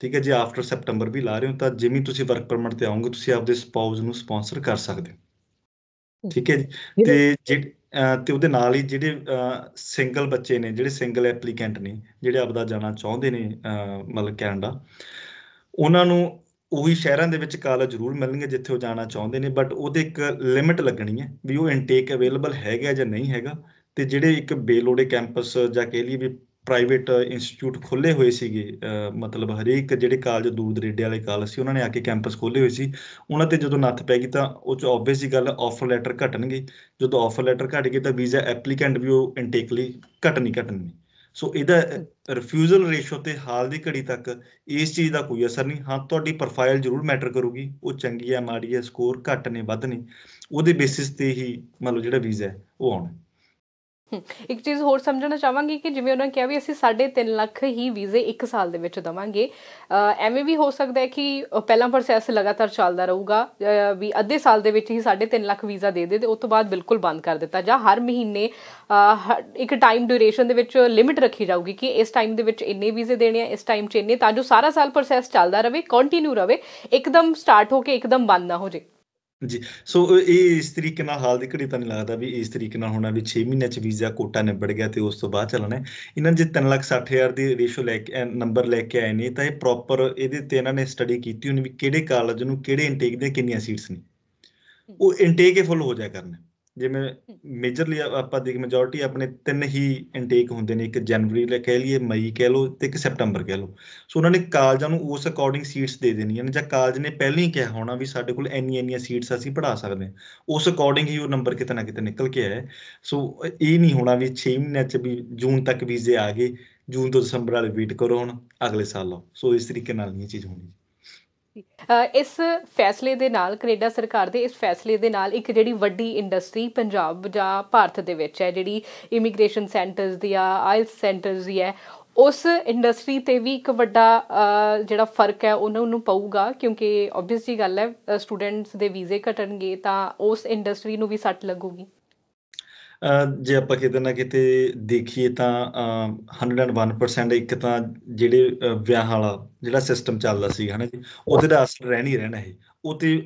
ਠੀਕ ਹੈ ਜੇ ਆਫਟਰ ਸੈਪਟੈਂਬਰ ਵੀ ਲਾ ਰਹੇ ਹੋ ਤਾਂ ਜਿਵੇਂ ਤੁਸੀਂ ਵਰਕ ਪਰਮਿਟ ਤੇ ਆਉਂਗੇ ਤੁਸੀਂ ਆਪਦੇ ਸਪਾਊਸ ਨੂੰ ਸਪਾਂਸਰ ਕਰ ਸਕਦੇ ਹੋ ਠੀਕ ਹੈ ਜੀ ਤੇ ਜਿਹੜੇ ਤੇ ਉਹਦੇ ਨਾਲ ਹੀ ਜਿਹੜੇ ਸਿੰਗਲ ਬੱਚੇ ਨੇ ਜਿਹੜੇ ਸਿੰਗਲ ਐਪਲੀਕੈਂਟ ਨੇ ਜਿਹੜੇ ਆਪਦਾ ਜਾਣਾ ਚਾਹੁੰਦੇ ਨੇ ਮਤਲਬ ਕੈਨੇਡਾ ਉਹਨਾਂ ਨੂੰ ਉਹੀ ਸ਼ਹਿਰਾਂ ਦੇ ਵਿੱਚ ਕਾਲਜ ਜ਼ਰੂਰ ਮਿਲਣਗੇ ਜਿੱਥੇ ਉਹ ਜਾਣਾ ਚਾਹੁੰਦੇ ਨੇ ਬਟ ਉਹਦੇ ਇੱਕ ਲਿਮਿਟ ਲੱਗਣੀ ਹੈ ਵੀ ਉਹ ਇਨਟੇਕ ਅਵੇਲੇਬਲ ਹੈਗਾ ਜਾਂ ਨਹੀਂ ਹੈਗਾ ਤੇ ਜਿਹੜੇ ਇੱਕ ਬੇਲੋੜੇ ਕੈਂਪਸ ਜਾਂ ਕਹਿ ਲਈ ਵੀ ਪ੍ਰਾਈਵੇਟ ਇੰਸਟੀਚਿਊਟ ਖੋਲੇ ਹੋਏ ਸੀਗੇ ਮਤਲਬ ਹਰੇਕ ਜਿਹੜੇ ਕਾਲਜ ਦੂਰ ਦਰੇਡੇ ਵਾਲੇ ਕਾਲਜ ਸੀ ਉਹਨਾਂ ਨੇ ਆ ਕੇ ਕੈਂਪਸ ਖੋਲੇ ਹੋਏ ਸੀ ਉਹਨਾਂ ਤੇ ਜਦੋਂ ਨੱਥ ਪੈ ਗਈ ਤਾਂ ਉਹ ਚ ਆਬਵੀਅਸ ਹੀ ਗੱਲ ਆਫਰ ਲੈਟਰ ਘਟਣਗੇ ਜਦੋਂ ਆਫਰ ਲੈਟਰ ਘਟ ਗਏ ਤਾਂ ਵੀਜ਼ਾ ਐਪਲੀਕੈਂਟ ਵੀ ਉਹ ਇਨਟੇਕ ਲਈ ਘਟਣੀ ਘਟਣੀ ਸੋ ਇਹਦਾ ਰਿਫਿਊਜ਼ਲ ਰੇਸ਼ੋ ਤੇ ਹਾਲ ਦੀ ਘੜੀ ਤੱਕ ਇਸ ਚੀਜ਼ ਦਾ ਕੋਈ ਅਸਰ ਨਹੀਂ ਹਾਂ ਤੁਹਾਡੀ ਪ੍ਰੋਫਾਈਲ ਜ਼ਰੂਰ ਮੈਟਰ ਕਰੂਗੀ ਉਹ ਚੰਗੀ ਹੈ ਮਾੜੀ ਹੈ ਸਕੋਰ ਘਟਨੇ ਵੱਧਨੇ ਵੱਧ ਨੇ ਉਹਦੇ ਬੇਸਿਸ ਤੇ ਹੀ ਮਤਲਬ ਜਿਹੜਾ ਵੀਜ਼ਾ ਹੈ ਉਹ ਆਉਣਾ ਇੱਕ ਚੀਜ਼ ਹੋਰ ਸਮਝਣਾ ਚਾਹਾਂਗੀ ਕਿ ਜਿਵੇਂ ਉਹਨਾਂ ਕਿਹਾ ਵੀ ਅਸੀਂ 3.5 ਲੱਖ ਹੀ ਵੀਜ਼ੇ ਇੱਕ ਸਾਲ ਦੇ ਵਿੱਚ ਦਵਾਂਗੇ ਐਵੇਂ ਵੀ ਹੋ ਸਕਦਾ ਹੈ ਕਿ ਪਹਿਲਾ ਪ੍ਰੋਸੈਸ ਲਗਾਤਾਰ ਚੱਲਦਾ ਰਹੂਗਾ ਵੀ ਅੱਧੇ ਸਾਲ ਦੇ ਵਿੱਚ ਹੀ 3.5 ਲੱਖ ਵੀਜ਼ਾ ਦੇ ਦੇ ਤੇ ਉਸ ਤੋਂ ਬਾਅਦ ਬਿਲਕੁਲ ਬੰਦ ਕਰ ਦਿੱਤਾ ਜਾਂ ਹਰ ਮਹੀਨੇ ਇੱਕ ਟਾਈਮ ਡਿਊਰੇਸ਼ਨ ਦੇ ਵਿੱਚ ਲਿਮਿਟ ਰੱਖੀ ਜਾਊਗੀ ਕਿ ਇਸ ਟਾਈਮ ਦੇ ਵਿੱਚ ਇੰਨੇ ਵੀਜ਼ੇ ਦੇਣੇ ਆ ਇਸ ਟਾਈਮ 'ਚ ਇੰਨੇ ਤਾਂ ਜੋ ਸਾਰਾ ਸਾਲ ਪ੍ਰੋਸੈਸ ਚੱਲਦਾ ਰਹੇ ਕੰਟੀਨਿਊ ਰਹੇ ਇੱਕਦਮ ਸਟਾਰਟ ਹੋ ਕੇ ਇੱਕਦਮ ਬੰਦ ਨਾ ਹੋ ਜੇ ਜੀ ਸੋ ਇਹ ਇਸ ਤਰੀਕੇ ਨਾਲ ਹਾਲ ਦੀ ਘੜੀ ਤਾਂ ਨਹੀਂ ਲੱਗਦਾ ਵੀ ਇਸ ਤਰੀਕੇ ਨਾਲ ਹੋਣਾ ਵੀ 6 ਮਹੀਨੇ ਚ ਵੀਜ਼ਾ ਕੋਟਾ ਨਿਬੜ ਗਿਆ ਤੇ ਉਸ ਤੋਂ ਬਾਅਦ ਚੱਲਣਾ ਇਹਨਾਂ ਜੇ 360000 ਦੀ ਰੇਸ਼ੋ ਲੈ ਕੇ ਨੰਬਰ ਲੈ ਕੇ ਆਏ ਨੇ ਤਾਂ ਇਹ ਪ੍ਰੋਪਰ ਇਹਦੇ ਤੇ ਇਹਨਾਂ ਨੇ ਸਟੱਡੀ ਕੀਤੀ ਹੋਣੀ ਵੀ ਕਿਹੜੇ ਕਾਲਜ ਨੂੰ ਕਿਹੜੇ ਇਨਟੇਕ ਦੇ ਕਿੰਨੀਆਂ ਸੀਟਸ ਨੇ ਉਹ ਇਨਟੇਕ ਹੀ ਫੁੱਲ ਹੋ ਜਾਇਆ ਕਰਨਾ ਜਿਵੇਂ ਮੇਜਰਲੀ ਆਪਾਂ ਦੇਖ ਮੈਜੋਰਟੀ ਆਪਣੇ ਤਿੰਨ ਹੀ ਇਨਟੇਕ ਹੁੰਦੇ ਨੇ ਇੱਕ ਜਨਵਰੀ ਲੈ ਕਹਿ ਲਈਏ ਮਈ ਕਹਿ ਲਓ ਤੇ ਇੱਕ ਸੈਪਟੈਂਬਰ ਕਹਿ ਲਓ ਸੋ ਉਹਨਾਂ ਨੇ ਕਾਲਜਾਂ ਨੂੰ ਉਸ ਅਕੋਰਡਿੰਗ ਸੀਟਸ ਦੇ ਦੇਣੀਆਂ ਨੇ ਜਾਂ ਕਾਲਜ ਨੇ ਪਹਿਲਾਂ ਹੀ ਕਿਹਾ ਹੋਣਾ ਵੀ ਸਾਡੇ ਕੋਲ ਇੰਨੀ ਇੰਨੀਆਂ ਸੀਟਸ ਅਸੀਂ ਪੜਾ ਸਕਦੇ ਹਾਂ ਉਸ ਅਕੋਰਡਿੰਗ ਹੀ ਉਹ ਨੰਬਰ ਕਿਤੇ ਨਾ ਕਿਤੇ ਨਿਕਲ ਕੇ ਆਇਆ ਸੋ ਇਹ ਨਹੀਂ ਹੋਣਾ ਵੀ 6 ਮਹੀਨਿਆਂ ਚ ਵੀ ਜੂਨ ਤੱਕ ਵੀਜ਼ੇ ਆ ਗਏ ਜੂਨ ਤੋਂ ਦਸੰਬਰ ਵਾਲੇ ਵੇਟ ਕਰੋ ਹੁਣ ਅਗਲੇ ਸਾਲ ਲਓ ਸੋ ਇਸ ਤਰੀਕੇ ਨਾਲ ਨਹੀਂ ਚੀਜ਼ ਹੋਣੀ ਇਸ ਫੈਸਲੇ ਦੇ ਨਾਲ ਕੈਨੇਡਾ ਸਰਕਾਰ ਦੇ ਇਸ ਫੈਸਲੇ ਦੇ ਨਾਲ ਇੱਕ ਜਿਹੜੀ ਵੱਡੀ ਇੰਡਸਟਰੀ ਪੰਜਾਬ ਜਾਂ ਭਾਰਤ ਦੇ ਵਿੱਚ ਹੈ ਜਿਹੜੀ ਇਮੀਗ੍ਰੇਸ਼ਨ ਸੈਂਟਰਸ ਦੀ ਆ ਆਇਲਸ ਸੈਂਟਰਸ ਦੀ ਹੈ ਉਸ ਇੰਡਸਟਰੀ ਤੇ ਵੀ ਇੱਕ ਵੱਡਾ ਜਿਹੜਾ ਫਰਕ ਹੈ ਉਹਨਾਂ ਨੂੰ ਪਊਗਾ ਕਿਉਂਕਿ ਆਬਵੀਅਸਲੀ ਗੱਲ ਹੈ ਸਟੂਡੈਂਟਸ ਦੇ ਵੀਜ਼ੇ ਘਟਣਗੇ ਤਾਂ ਉਸ ਇੰਡਸਟਰੀ ਨੂੰ ਵੀ ਸੱਟ ਲੱਗੂਗੀ ਜੇ ਆਪਾਂ ਕਿਤੇ ਨਾ ਕਿਤੇ ਦੇਖੀਏ ਤਾਂ 101% ਇੱਕ ਤਾਂ ਜਿਹੜੇ ਵਿਆਹ ਵਾਲਾ ਜਿਹੜਾ ਸਿਸਟਮ ਚੱਲਦਾ ਸੀ ਹਨਾ ਜੀ ਉਹਦੇ ਦਾ ਅਸਰ ਨਹੀਂ ਰਹਿਣਾ ਹੈ ਉਤੇ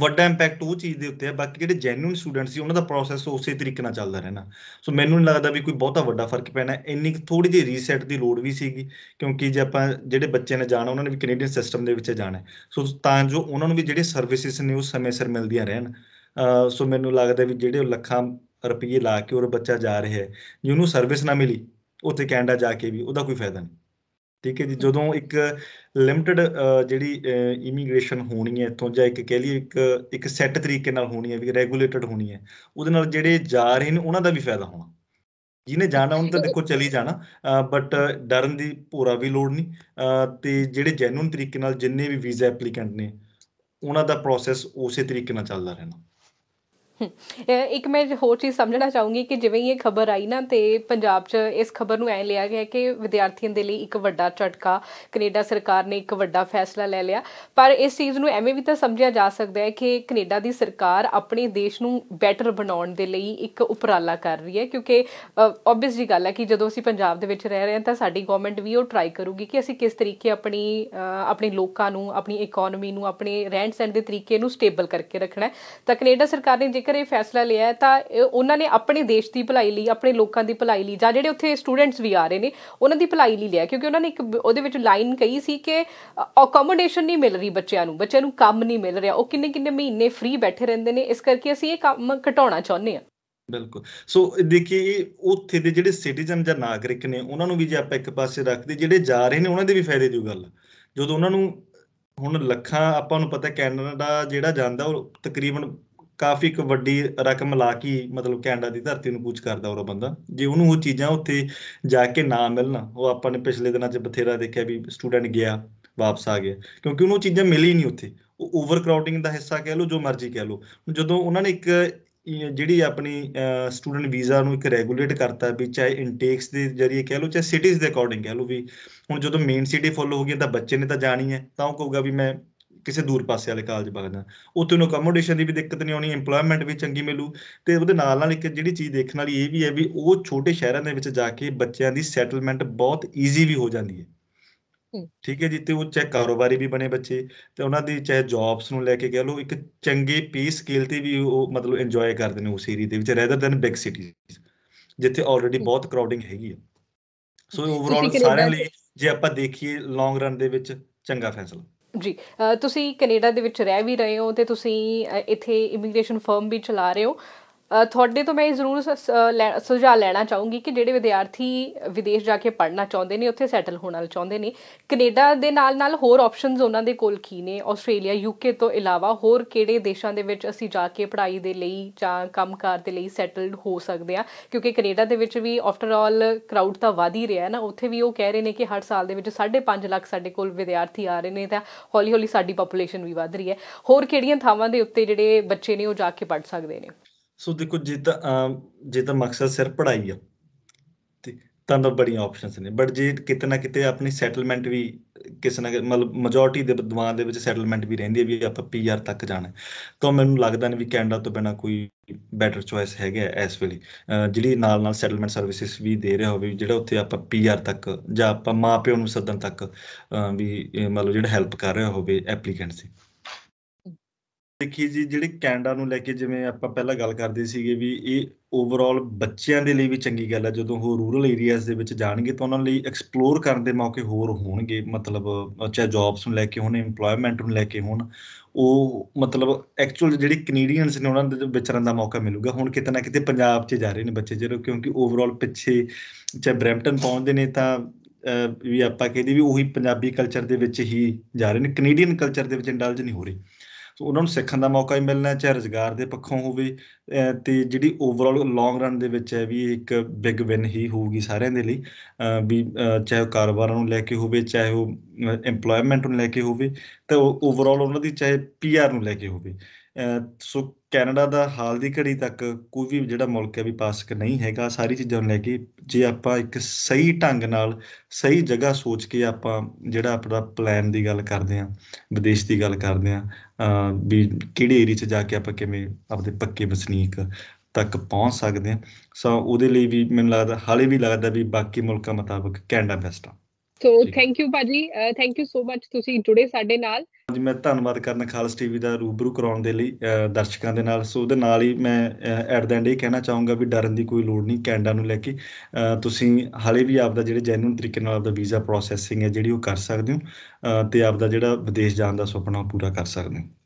ਵੱਡਾ ਇੰਪੈਕਟ ਉਹ ਚੀਜ਼ ਦੇ ਉੱਤੇ ਹੈ ਬਾਕੀ ਜਿਹੜੇ ਜੈਨੂਇਨ ਸਟੂਡੈਂਟ ਸੀ ਉਹਨਾਂ ਦਾ ਪ੍ਰੋਸੈਸ ਉਸੇ ਤਰੀਕੇ ਨਾਲ ਚੱਲਦਾ ਰਹਿਣਾ ਸੋ ਮੈਨੂੰ ਨਹੀਂ ਲੱਗਦਾ ਵੀ ਕੋਈ ਬਹੁਤਾ ਵੱਡਾ ਫਰਕ ਪੈਣਾ ਇੰਨੀ ਥੋੜੀ ਜਿਹੀ ਰੀਸੈਟ ਦੀ ਲੋੜ ਵੀ ਸੀਗੀ ਕਿਉਂਕਿ ਜੇ ਆਪਾਂ ਜਿਹੜੇ ਬੱਚੇ ਨੇ ਜਾਣਾ ਉਹਨਾਂ ਨੇ ਵੀ ਕੈਨੇਡੀਅਨ ਸਿਸਟਮ ਦੇ ਵਿੱਚ ਜਾਣਾ ਸੋ ਤਾਂ ਜੋ ਉਹਨਾਂ ਨੂੰ ਵੀ ਜਿਹੜੇ ਸਰਵਿਸਿਜ਼ ਨੇ ਉਹ ਸਮੇਂ ਸਿਰ ਮਿਲਦੀਆਂ ਰਹਿਣ ਸੋ ਮੈਨੂੰ ਲੱਗਦਾ ਵੀ ਜਿਹੜੇ ਲੱਖਾਂ ਰੁਪਈਏ ਲਾ ਕੇ ਉਹ ਬੱਚਾ ਜਾ ਰਿਹਾ ਹੈ ਜੇ ਉਹਨੂੰ ਸਰਵਿਸ ਨਾ ਮਿਲੀ ਉੱਥੇ ਕੈਨੇਡਾ ਜਾ ਕੇ ਵੀ ਉਹਦਾ ਕੋਈ ਫਾਇਦਾ ਨਹੀਂ ਠੀਕ ਹੈ ਜੀ ਜਦੋਂ ਇੱਕ ਲਿਮਟਿਡ ਜਿਹੜੀ ਇਮੀਗ੍ਰੇਸ਼ਨ ਹੋਣੀ ਹੈ ਇੱਥੋਂ ਜਾਂ ਇੱਕ ਕਹਿ ਲਈ ਇੱਕ ਇੱਕ ਸੈੱਟ ਤਰੀਕੇ ਨਾਲ ਹੋਣੀ ਹੈ ਵੀ ਰੈਗੂਲੇਟਡ ਹੋਣੀ ਹੈ ਉਹਦੇ ਨਾਲ ਜਿਹੜੇ ਜਾ ਰਹੇ ਨੇ ਉਹਨਾਂ ਦਾ ਵੀ ਫਾਇਦਾ ਹੋਣਾ ਜਿਹਨੇ ਜਾਣਾ ਉਹਨੂੰ ਤਾਂ ਦੇਖੋ ਚਲੀ ਜਾਣਾ ਬਟ ਡਰਨ ਦੀ ਭੋਰਾ ਵੀ ਲੋੜ ਨਹੀਂ ਤੇ ਜਿਹੜੇ ਜੈਨੂਨ ਤਰੀਕੇ ਨਾਲ ਜਿੰਨੇ ਵੀ ਵੀਜ਼ਾ ਐਪਲੀਕੈਂਟ ਨੇ ਉਹਨਾਂ ਦਾ ਪ੍ਰੋਸੈਸ ਉਸੇ ਤਰੀਕੇ ਨਾਲ ਚੱਲਦਾ ਰਹਿਣਾ ਇੱਕ ਮੈਂ ਹੋਰ ਚੀਜ਼ ਸਮਝਣਾ ਚਾਹੂੰਗੀ ਕਿ ਜਿਵੇਂ ਇਹ ਖਬਰ ਆਈ ਨਾ ਤੇ ਪੰਜਾਬ 'ਚ ਇਸ ਖਬਰ ਨੂੰ ਐ ਲਿਆ ਗਿਆ ਕਿ ਵਿਦਿਆਰਥੀਆਂ ਦੇ ਲਈ ਇੱਕ ਵੱਡਾ ਝਟਕਾ ਕੈਨੇਡਾ ਸਰਕਾਰ ਨੇ ਇੱਕ ਵੱਡਾ ਫੈਸਲਾ ਲੈ ਲਿਆ ਪਰ ਇਸ ਚੀਜ਼ ਨੂੰ ਐਵੇਂ ਵੀ ਤਾਂ ਸਮਝਿਆ ਜਾ ਸਕਦਾ ਹੈ ਕਿ ਕੈਨੇਡਾ ਦੀ ਸਰਕਾਰ ਆਪਣੇ ਦੇਸ਼ ਨੂੰ ਬੈਟਰ ਬਣਾਉਣ ਦੇ ਲਈ ਇੱਕ ਉਪਰਾਲਾ ਕਰ ਰਹੀ ਹੈ ਕਿਉਂਕਿ ਆਬਵੀਅਸ ਜੀ ਗੱਲ ਹੈ ਕਿ ਜਦੋਂ ਅਸੀਂ ਪੰਜਾਬ ਦੇ ਵਿੱਚ ਰਹਿ ਰਹੇ ਹਾਂ ਤਾਂ ਸਾਡੀ ਗਵਰਨਮੈਂਟ ਵੀ ਉਹ ਟਰਾਈ ਕਰੂਗੀ ਕਿ ਅਸੀਂ ਕਿਸ ਤਰੀਕੇ ਆਪਣੀ ਆਪਣੇ ਲੋਕਾਂ ਨੂੰ ਆਪਣੀ ਇਕਨੋਮੀ ਨੂੰ ਆਪਣੇ ਰੈਂਟ ਸੈਂਡ ਦੇ ਤਰੀਕੇ ਨੂੰ ਸਟੇਬਲ ਕਰਕੇ ਰੱਖਣਾ ਹੈ ਤਾਂ ਕੈਨੇਡਾ ਸਰਕਾਰ ਨੇ ਜੇਕਰ ਜੇਕਰ ਇਹ ਫੈਸਲਾ ਲਿਆ ਹੈ ਤਾਂ ਉਹਨਾਂ ਨੇ ਆਪਣੇ ਦੇਸ਼ ਦੀ ਭਲਾਈ ਲਈ ਆਪਣੇ ਲੋਕਾਂ ਦੀ ਭਲਾਈ ਲਈ ਜਾਂ ਜਿਹੜੇ ਉੱਥੇ ਸਟੂਡੈਂਟਸ ਵੀ ਆ ਰਹੇ ਨੇ ਉਹਨਾਂ ਦੀ ਭਲਾਈ ਲਈ ਲਿਆ ਕਿਉਂਕਿ ਉਹਨਾਂ ਨੇ ਇੱਕ ਉਹਦੇ ਵਿੱਚ ਲਾਈਨ ਕਹੀ ਸੀ ਕਿ ਅਕੋਮੋਡੇਸ਼ਨ ਨਹੀਂ ਮਿਲ ਰਹੀ ਬੱਚਿਆਂ ਨੂੰ ਬੱਚਿਆਂ ਨੂੰ ਕੰਮ ਨਹੀਂ ਮਿਲ ਰਿਹਾ ਉਹ ਕਿੰਨੇ ਕਿੰਨੇ ਮਹੀਨੇ ਫ੍ਰੀ ਬੈਠੇ ਰਹਿੰਦੇ ਨੇ ਇਸ ਕਰਕੇ ਅਸੀਂ ਇਹ ਕੰਮ ਘਟਾਉਣਾ ਚਾਹੁੰਦੇ ਹਾਂ ਬਿਲਕੁਲ ਸੋ ਦੇਖੀ ਉੱਥੇ ਦੇ ਜਿਹੜੇ ਸਿਟੀਜ਼ਨ ਜਾਂ ਨਾਗਰਿਕ ਨੇ ਉਹਨਾਂ ਨੂੰ ਵੀ ਜੇ ਆਪਾਂ ਇੱਕ ਪਾਸੇ ਰੱਖਦੇ ਜਿਹੜੇ ਜਾ ਰਹੇ ਨੇ ਉਹਨਾਂ ਦੇ ਵੀ ਫਾਇਦੇ ਦੀ ਗੱਲ ਜਦੋਂ ਉਹਨਾਂ ਨੂੰ ਹੁਣ ਲੱਖਾਂ ਆਪਾਂ ਨੂੰ ਪਤਾ ਕੈਨੇਡਾ ਜਿਹੜਾ ਜਾਂਦਾ ਉਹ ਤਕਰੀਬਨ ਕਾਫੀ ਇੱਕ ਵੱਡੀ ਰਕਮ ਲਾ ਕੇ ਮਤਲਬ ਕੈਨੇਡਾ ਦੀ ਧਰਤੀ ਨੂੰ ਕੂਚ ਕਰਦਾ ਉਹ ਬੰਦਾ ਜੇ ਉਹਨੂੰ ਉਹ ਚੀਜ਼ਾਂ ਉੱਥੇ ਜਾ ਕੇ ਨਾ ਮਿਲਣ ਉਹ ਆਪਾਂ ਨੇ ਪਿਛਲੇ ਦਿਨਾਂ 'ਚ ਬਥੇਰਾ ਦੇਖਿਆ ਵੀ ਸਟੂਡੈਂਟ ਗਿਆ ਵਾਪਸ ਆ ਗਿਆ ਕਿਉਂਕਿ ਉਹਨੂੰ ਚੀਜ਼ਾਂ ਮਿਲੀ ਨਹੀਂ ਉੱਥੇ ਉਹ ਓਵਰ ਕਰਾਊਡਿੰਗ ਦਾ ਹਿੱਸਾ ਕਹਿ ਲਓ ਜੋ ਮਰਜ਼ੀ ਕਹਿ ਲਓ ਜਦੋਂ ਉਹਨਾਂ ਨੇ ਇੱਕ ਜਿਹੜੀ ਆਪਣੀ ਸਟੂਡੈਂਟ ਵੀਜ਼ਾ ਨੂੰ ਇੱਕ ਰੈਗੂਲੇਟ ਕਰਤਾ ਵੀ ਚਾਹੇ ਇਨਟੇਕਸ ਦੇ ਜਰੀਏ ਕਹਿ ਲਓ ਚਾਹੇ ਸਿਟੀਜ਼ ਦੇ ਅਕੋਰਡਿੰਗ ਕਹਿ ਲਓ ਵੀ ਹੁਣ ਜਦੋਂ ਮੇਨ ਸਿਟੀ ਫੁੱਲ ਹੋ ਗਈ ਤਾਂ ਬੱਚੇ ਨੇ ਤਾਂ ਜਾਣੀ ਹੈ ਤਾਂ ਉਹ ਕਹੂਗਾ ਵੀ ਮੈਂ ਕਿਸੇ ਦੂਰ ਪਾਸੇ ਵਾਲੇ ਕਾਲਜ ਵਗਦਾ ਉੱਥੇ ਉਹਨੂੰ ਅਕਮੋਡੇਸ਼ਨ ਦੀ ਵੀ ਦਿੱਕਤ ਨਹੀਂ ਆਉਣੀ এমਪਲੋਇਮੈਂਟ ਵੀ ਚੰਗੀ ਮਿਲੂ ਤੇ ਉਹਦੇ ਨਾਲ ਨਾਲ ਇੱਕ ਜਿਹੜੀ ਚੀਜ਼ ਦੇਖਣ ਵਾਲੀ ਇਹ ਵੀ ਹੈ ਵੀ ਉਹ ਛੋਟੇ ਸ਼ਹਿਰਾਂ ਦੇ ਵਿੱਚ ਜਾ ਕੇ ਬੱਚਿਆਂ ਦੀ ਸੈਟਲਮੈਂਟ ਬਹੁਤ ਈਜ਼ੀ ਵੀ ਹੋ ਜਾਂਦੀ ਹੈ ਠੀਕ ਹੈ ਜੀ ਤੇ ਉਹ ਚਾਹੇ ਕਾਰੋਬਾਰੀ ਵੀ ਬਣੇ ਬੱਚੇ ਤੇ ਉਹਨਾਂ ਦੀ ਚਾਹੇ ਜੌਬਸ ਨੂੰ ਲੈ ਕੇ ਕਹ ਲੋ ਇੱਕ ਚੰਗੇ ਪੀ ਸਕੇਲ ਤੇ ਵੀ ਉਹ ਮਤਲਬ ਇੰਜੋਏ ਕਰਦੇ ਨੇ ਉਸ ਏਰੀਆ ਦੇ ਵਿੱਚ ਰੈਦਰ ਦੈਨ ਬਿਗ ਸਿਟੀਜ਼ ਜਿੱਥੇ ਆਲਰੇਡੀ ਬਹੁਤ ਕਰਾਊਡਿੰਗ ਹੈਗੀ ਹੈ ਸੋ ਓਵਰਆਲ ਸਾਰਿਆਂ ਲਈ ਜੇ ਆਪਾਂ ਦੇਖੀਏ ਲੌਂਗ ਰਨ ਦੇ ਵਿੱਚ ਚੰਗਾ ਫੈਸਲਾ ਜੀ ਤੁਸੀਂ ਕੈਨੇਡਾ ਦੇ ਵਿੱਚ ਰਹਿ ਵੀ ਰਹੇ ਹੋ ਤੇ ਤੁਸੀਂ ਇੱਥੇ ਇਮੀਗ੍ਰੇਸ਼ਨ ਫਰਮ ਵੀ ਚਲਾ ਰਹੇ ਹੋ ਤੁਹਾਡੇ ਤੋਂ ਮੈਂ ਇਹ ਜ਼ਰੂਰ ਸੁਝਾਅ ਲੈਣਾ ਚਾਹੂੰਗੀ ਕਿ ਜਿਹੜੇ ਵਿਦਿਆਰਥੀ ਵਿਦੇਸ਼ ਜਾ ਕੇ ਪੜ੍ਹਨਾ ਚਾਹੁੰਦੇ ਨੇ ਉੱਥੇ ਸੈਟਲ ਹੋਣਾ ਚਾਹੁੰਦੇ ਨੇ ਕੈਨੇਡਾ ਦੇ ਨਾਲ-ਨਾਲ ਹੋਰ ਆਪਸ਼ਨਸ ਉਹਨਾਂ ਦੇ ਕੋਲ ਕੀ ਨੇ ਆਸਟ੍ਰੇਲੀਆ ਯੂਕੇ ਤੋਂ ਇਲਾਵਾ ਹੋਰ ਕਿਹੜੇ ਦੇਸ਼ਾਂ ਦੇ ਵਿੱਚ ਅਸੀਂ ਜਾ ਕੇ ਪੜ੍ਹਾਈ ਦੇ ਲਈ ਜਾਂ ਕੰਮਕਾਰ ਦੇ ਲਈ ਸੈਟਲਡ ਹੋ ਸਕਦੇ ਆ ਕਿਉਂਕਿ ਕੈਨੇਡਾ ਦੇ ਵਿੱਚ ਵੀ ਆਫਟਰ ਆਲ ਕਰਾਊਡ ਤਾਂ ਵਧ ਹੀ ਰਿਹਾ ਨਾ ਉੱਥੇ ਵੀ ਉਹ ਕਹਿ ਰਹੇ ਨੇ ਕਿ ਹਰ ਸਾਲ ਦੇ ਵਿੱਚ 5.5 ਲੱਖ ਸਾਡੇ ਕੋਲ ਵਿਦਿਆਰਥੀ ਆ ਰਹੇ ਨੇ ਤਾਂ ਹੌਲੀ-ਹੌਲੀ ਸਾਡੀ ਪੋਪੂਲੇਸ਼ਨ ਵੀ ਵਧ ਰਹੀ ਹੈ ਹੋਰ ਕਿਹੜੀਆਂ ਥਾਵਾਂ ਦੇ ਉੱਤੇ ਜਿਹੜੇ ਬੱਚੇ ਨੇ ਉਹ ਜਾ ਕੇ ਪੜ੍ਹ ਸਕਦੇ ਨੇ ਸੋ ਦੇਖੋ ਜੇ ਤਾਂ ਜੇ ਤਾਂ ਮਕਸਦ ਸਿਰ ਪੜਾਈ ਆ ਤੇ ਤਾਂ ਤਾਂ ਬੜੀਆਂ ਆਪਸ਼ਨਸ ਨੇ ਬਟ ਜੇ ਕਿਤੇ ਨਾ ਕਿਤੇ ਆਪਣੀ ਸੈਟਲਮੈਂਟ ਵੀ ਕਿਸੇ ਨਾ ਮਤਲਬ ਮੈਜੋਰਟੀ ਦੇ ਵਿਦਵਾਨ ਦੇ ਵਿੱਚ ਸੈਟਲਮੈਂਟ ਵੀ ਰਹਿੰਦੀ ਹੈ ਵੀ ਆਪਾਂ ਪੀਆਰ ਤੱਕ ਜਾਣਾ ਤਾਂ ਮੈਨੂੰ ਲੱਗਦਾ ਨਹੀਂ ਵੀ ਕੈਨੇਡਾ ਤੋਂ ਬਿਨਾ ਕੋਈ ਬੈਟਰ ਚੁਆਇਸ ਹੈਗਾ ਇਸ ਵੇਲੇ ਜਿਹੜੀ ਨਾਲ ਨਾਲ ਸੈਟਲਮੈਂਟ ਸਰਵਿਸਿਸ ਵੀ ਦੇ ਰਿਹਾ ਹੋਵੇ ਜਿਹੜਾ ਉੱਥੇ ਆਪਾਂ ਪੀਆਰ ਤੱਕ ਜਾਂ ਆਪਾਂ ਮਾਪਿਆਂ ਨੂੰ ਸੱਦਣ ਤੱਕ ਵੀ ਮਤਲਬ ਜਿਹੜਾ ਹੈਲਪ ਕਰ ਰਿਹਾ ਹੋਵੇ ਐਪਲੀਕੈਂਟ ਸੀ ਦੇਖੀ ਜੀ ਜਿਹੜੇ ਕੈਨੇਡਾ ਨੂੰ ਲੈ ਕੇ ਜਿਵੇਂ ਆਪਾਂ ਪਹਿਲਾਂ ਗੱਲ ਕਰਦੇ ਸੀਗੇ ਵੀ ਇਹ ਓਵਰਆਲ ਬੱਚਿਆਂ ਦੇ ਲਈ ਵੀ ਚੰਗੀ ਗੱਲ ਹੈ ਜਦੋਂ ਉਹ ਰੂਰਲ ਏਰੀਆਜ਼ ਦੇ ਵਿੱਚ ਜਾਣਗੇ ਤਾਂ ਉਹਨਾਂ ਲਈ ਐਕਸਪਲੋਰ ਕਰਨ ਦੇ ਮੌਕੇ ਹੋਰ ਹੋਣਗੇ ਮਤਲਬ ਚਾਹ ਜੌਬਸ ਨੂੰ ਲੈ ਕੇ ਹੋਣ ਏਮਪਲੋਇਮੈਂਟ ਨੂੰ ਲੈ ਕੇ ਹੋਣ ਉਹ ਮਤਲਬ ਐਕਚੁਅਲ ਜਿਹੜੇ ਕੈਨੇਡੀਅਨਸ ਨੇ ਉਹਨਾਂ ਦੇ ਵਿਚਰਨ ਦਾ ਮੌਕਾ ਮਿਲੂਗਾ ਹੁਣ ਕਿਤੇ ਨਾ ਕਿਤੇ ਪੰਜਾਬ 'ਚ ਜਾ ਰਹੇ ਨੇ ਬੱਚੇ ਜਦੋਂ ਕਿਉਂਕਿ ਓਵਰਆਲ ਪਿੱਛੇ ਚਾਹੇ ਬ੍ਰੈਂਪਟਨ ਪਹੁੰਚਦੇ ਨੇ ਤਾਂ ਵੀ ਆਪਾਂ ਕਹਿੰਦੇ ਵੀ ਉਹੀ ਪੰਜਾਬੀ ਕਲਚਰ ਦੇ ਵਿੱਚ ਹੀ ਜਾ ਰਹੇ ਨੇ ਕੈਨੇਡੀਅਨ ਕਲਚਰ ਦੇ ਵਿੱਚ ਇੰਡਲਜ ਨਹੀਂ ਹੋ ਰਹੇ ਸੋ ਉਹਨਾਂ ਨੂੰ ਸਿੱਖਣ ਦਾ ਮੌਕਾ ਹੀ ਮਿਲਣਾ ਚਾਹੇ ਰੋਜ਼ਗਾਰ ਦੇ ਪੱਖੋਂ ਹੋਵੇ ਤੇ ਜਿਹੜੀ ਓਵਰਆਲ ਲੌਂਗ ਰਨ ਦੇ ਵਿੱਚ ਹੈ ਵੀ ਇੱਕ ਬਿਗ ਵਿਨ ਹੀ ਹੋਊਗੀ ਸਾਰਿਆਂ ਦੇ ਲਈ ਵੀ ਚਾਹੇ ਉਹ ਕਾਰੋਬਾਰਾਂ ਨੂੰ ਲੈ ਕੇ ਹੋਵੇ ਚਾਹੇ ਉਹ ਏਮਪਲੋਇਮੈਂਟ ਨੂੰ ਲੈ ਕੇ ਹੋਵੇ ਤਾਂ ਓਵਰਆਲ ਉਹਨਾਂ ਦੀ ਚਾਹੇ ਪੀਆਰ ਨੂੰ ਲੈ ਕੇ ਹੋਵੇ ਸੋ ਕੈਨੇਡਾ ਦਾ ਹਾਲ ਦੀ ਘੜੀ ਤੱਕ ਕੋਈ ਵੀ ਜਿਹੜਾ ਮੁਲਕ ਹੈ ਵੀ ਪਾਸਕ ਨਹੀਂ ਹੈਗਾ ਸਾਰੀ ਚੀਜ਼ਾਂ ਨੂੰ ਲੈ ਕੇ ਜੇ ਆਪਾਂ ਇੱਕ ਸਹੀ ਢੰਗ ਨਾਲ ਸਹੀ ਜਗ੍ਹਾ ਸੋਚ ਕੇ ਆਪਾਂ ਜਿਹੜਾ ਆਪਣਾ ਪਲਾਨ ਦੀ ਗੱਲ ਕਰਦੇ ਆਂ ਵਿਦੇਸ਼ ਦੀ ਗੱਲ ਕਰਦੇ ਆਂ ਵੀ ਕਿਹੜੇ ਏਰੀਆ 'ਚ ਜਾ ਕੇ ਆਪਾਂ ਕਿਵੇਂ ਆਪਣੇ ਪੱਕੇ ਵਸਨੀਕ ਤੱਕ ਪਹੁੰਚ ਸਕਦੇ ਆਂ ਸੋ ਉਹਦੇ ਲਈ ਵੀ ਮੈਨੂੰ ਲੱਗਦਾ ਹਾਲੇ ਵੀ ਲੱਗਦਾ ਵੀ ਬਾਕੀ ਮੁਲਕਾਂ ਮੁਤਾਬਕ ਕੈਨੇਡਾ ਬੈਸਟ ਆ ਸੋ ਥੈਂਕ ਯੂ ਭਾਜੀ ਥੈਂਕ ਯੂ ਸੋ ਮਚ ਤੁਸੀਂ ਜੁੜੇ ਸਾਡੇ ਨਾਲ ਜੀ ਮੈਂ ਧੰਨਵਾਦ ਕਰਨ ਖਾਲਸ ਟੀਵੀ ਦਾ ਰੂਬਰੂ ਕਰਾਉਣ ਦੇ ਲਈ ਦਰਸ਼ਕਾਂ ਦੇ ਨਾਲ ਸੋ ਉਹਦੇ ਨਾਲ ਹੀ ਮੈਂ ਐਟ ਦਾ ਐਂਡ ਇਹ ਕਹਿਣਾ ਚਾਹੂੰਗਾ ਵੀ ਡਰਨ ਦੀ ਕੋਈ ਲੋੜ ਨਹੀਂ ਕੈਨੇਡਾ ਨੂੰ ਲੈ ਕੇ ਤੁਸੀਂ ਹਾਲੇ ਵੀ ਆਪ ਦਾ ਜਿਹੜੇ ਜੈਨੂਨ ਤਰੀਕੇ ਨਾਲ ਆਪ ਦਾ ਵੀਜ਼ਾ ਪ੍ਰੋਸੈਸਿੰਗ ਹੈ ਜਿਹੜੀ ਉਹ ਕਰ ਸਕਦੇ ਹੋ ਤੇ ਆਪ ਦਾ ਜਿਹੜਾ ਵਿਦੇਸ਼ ਜਾਣ ਦਾ ਸੁਪਨਾ ਪੂਰਾ ਕਰ ਸਕਦੇ ਹੋ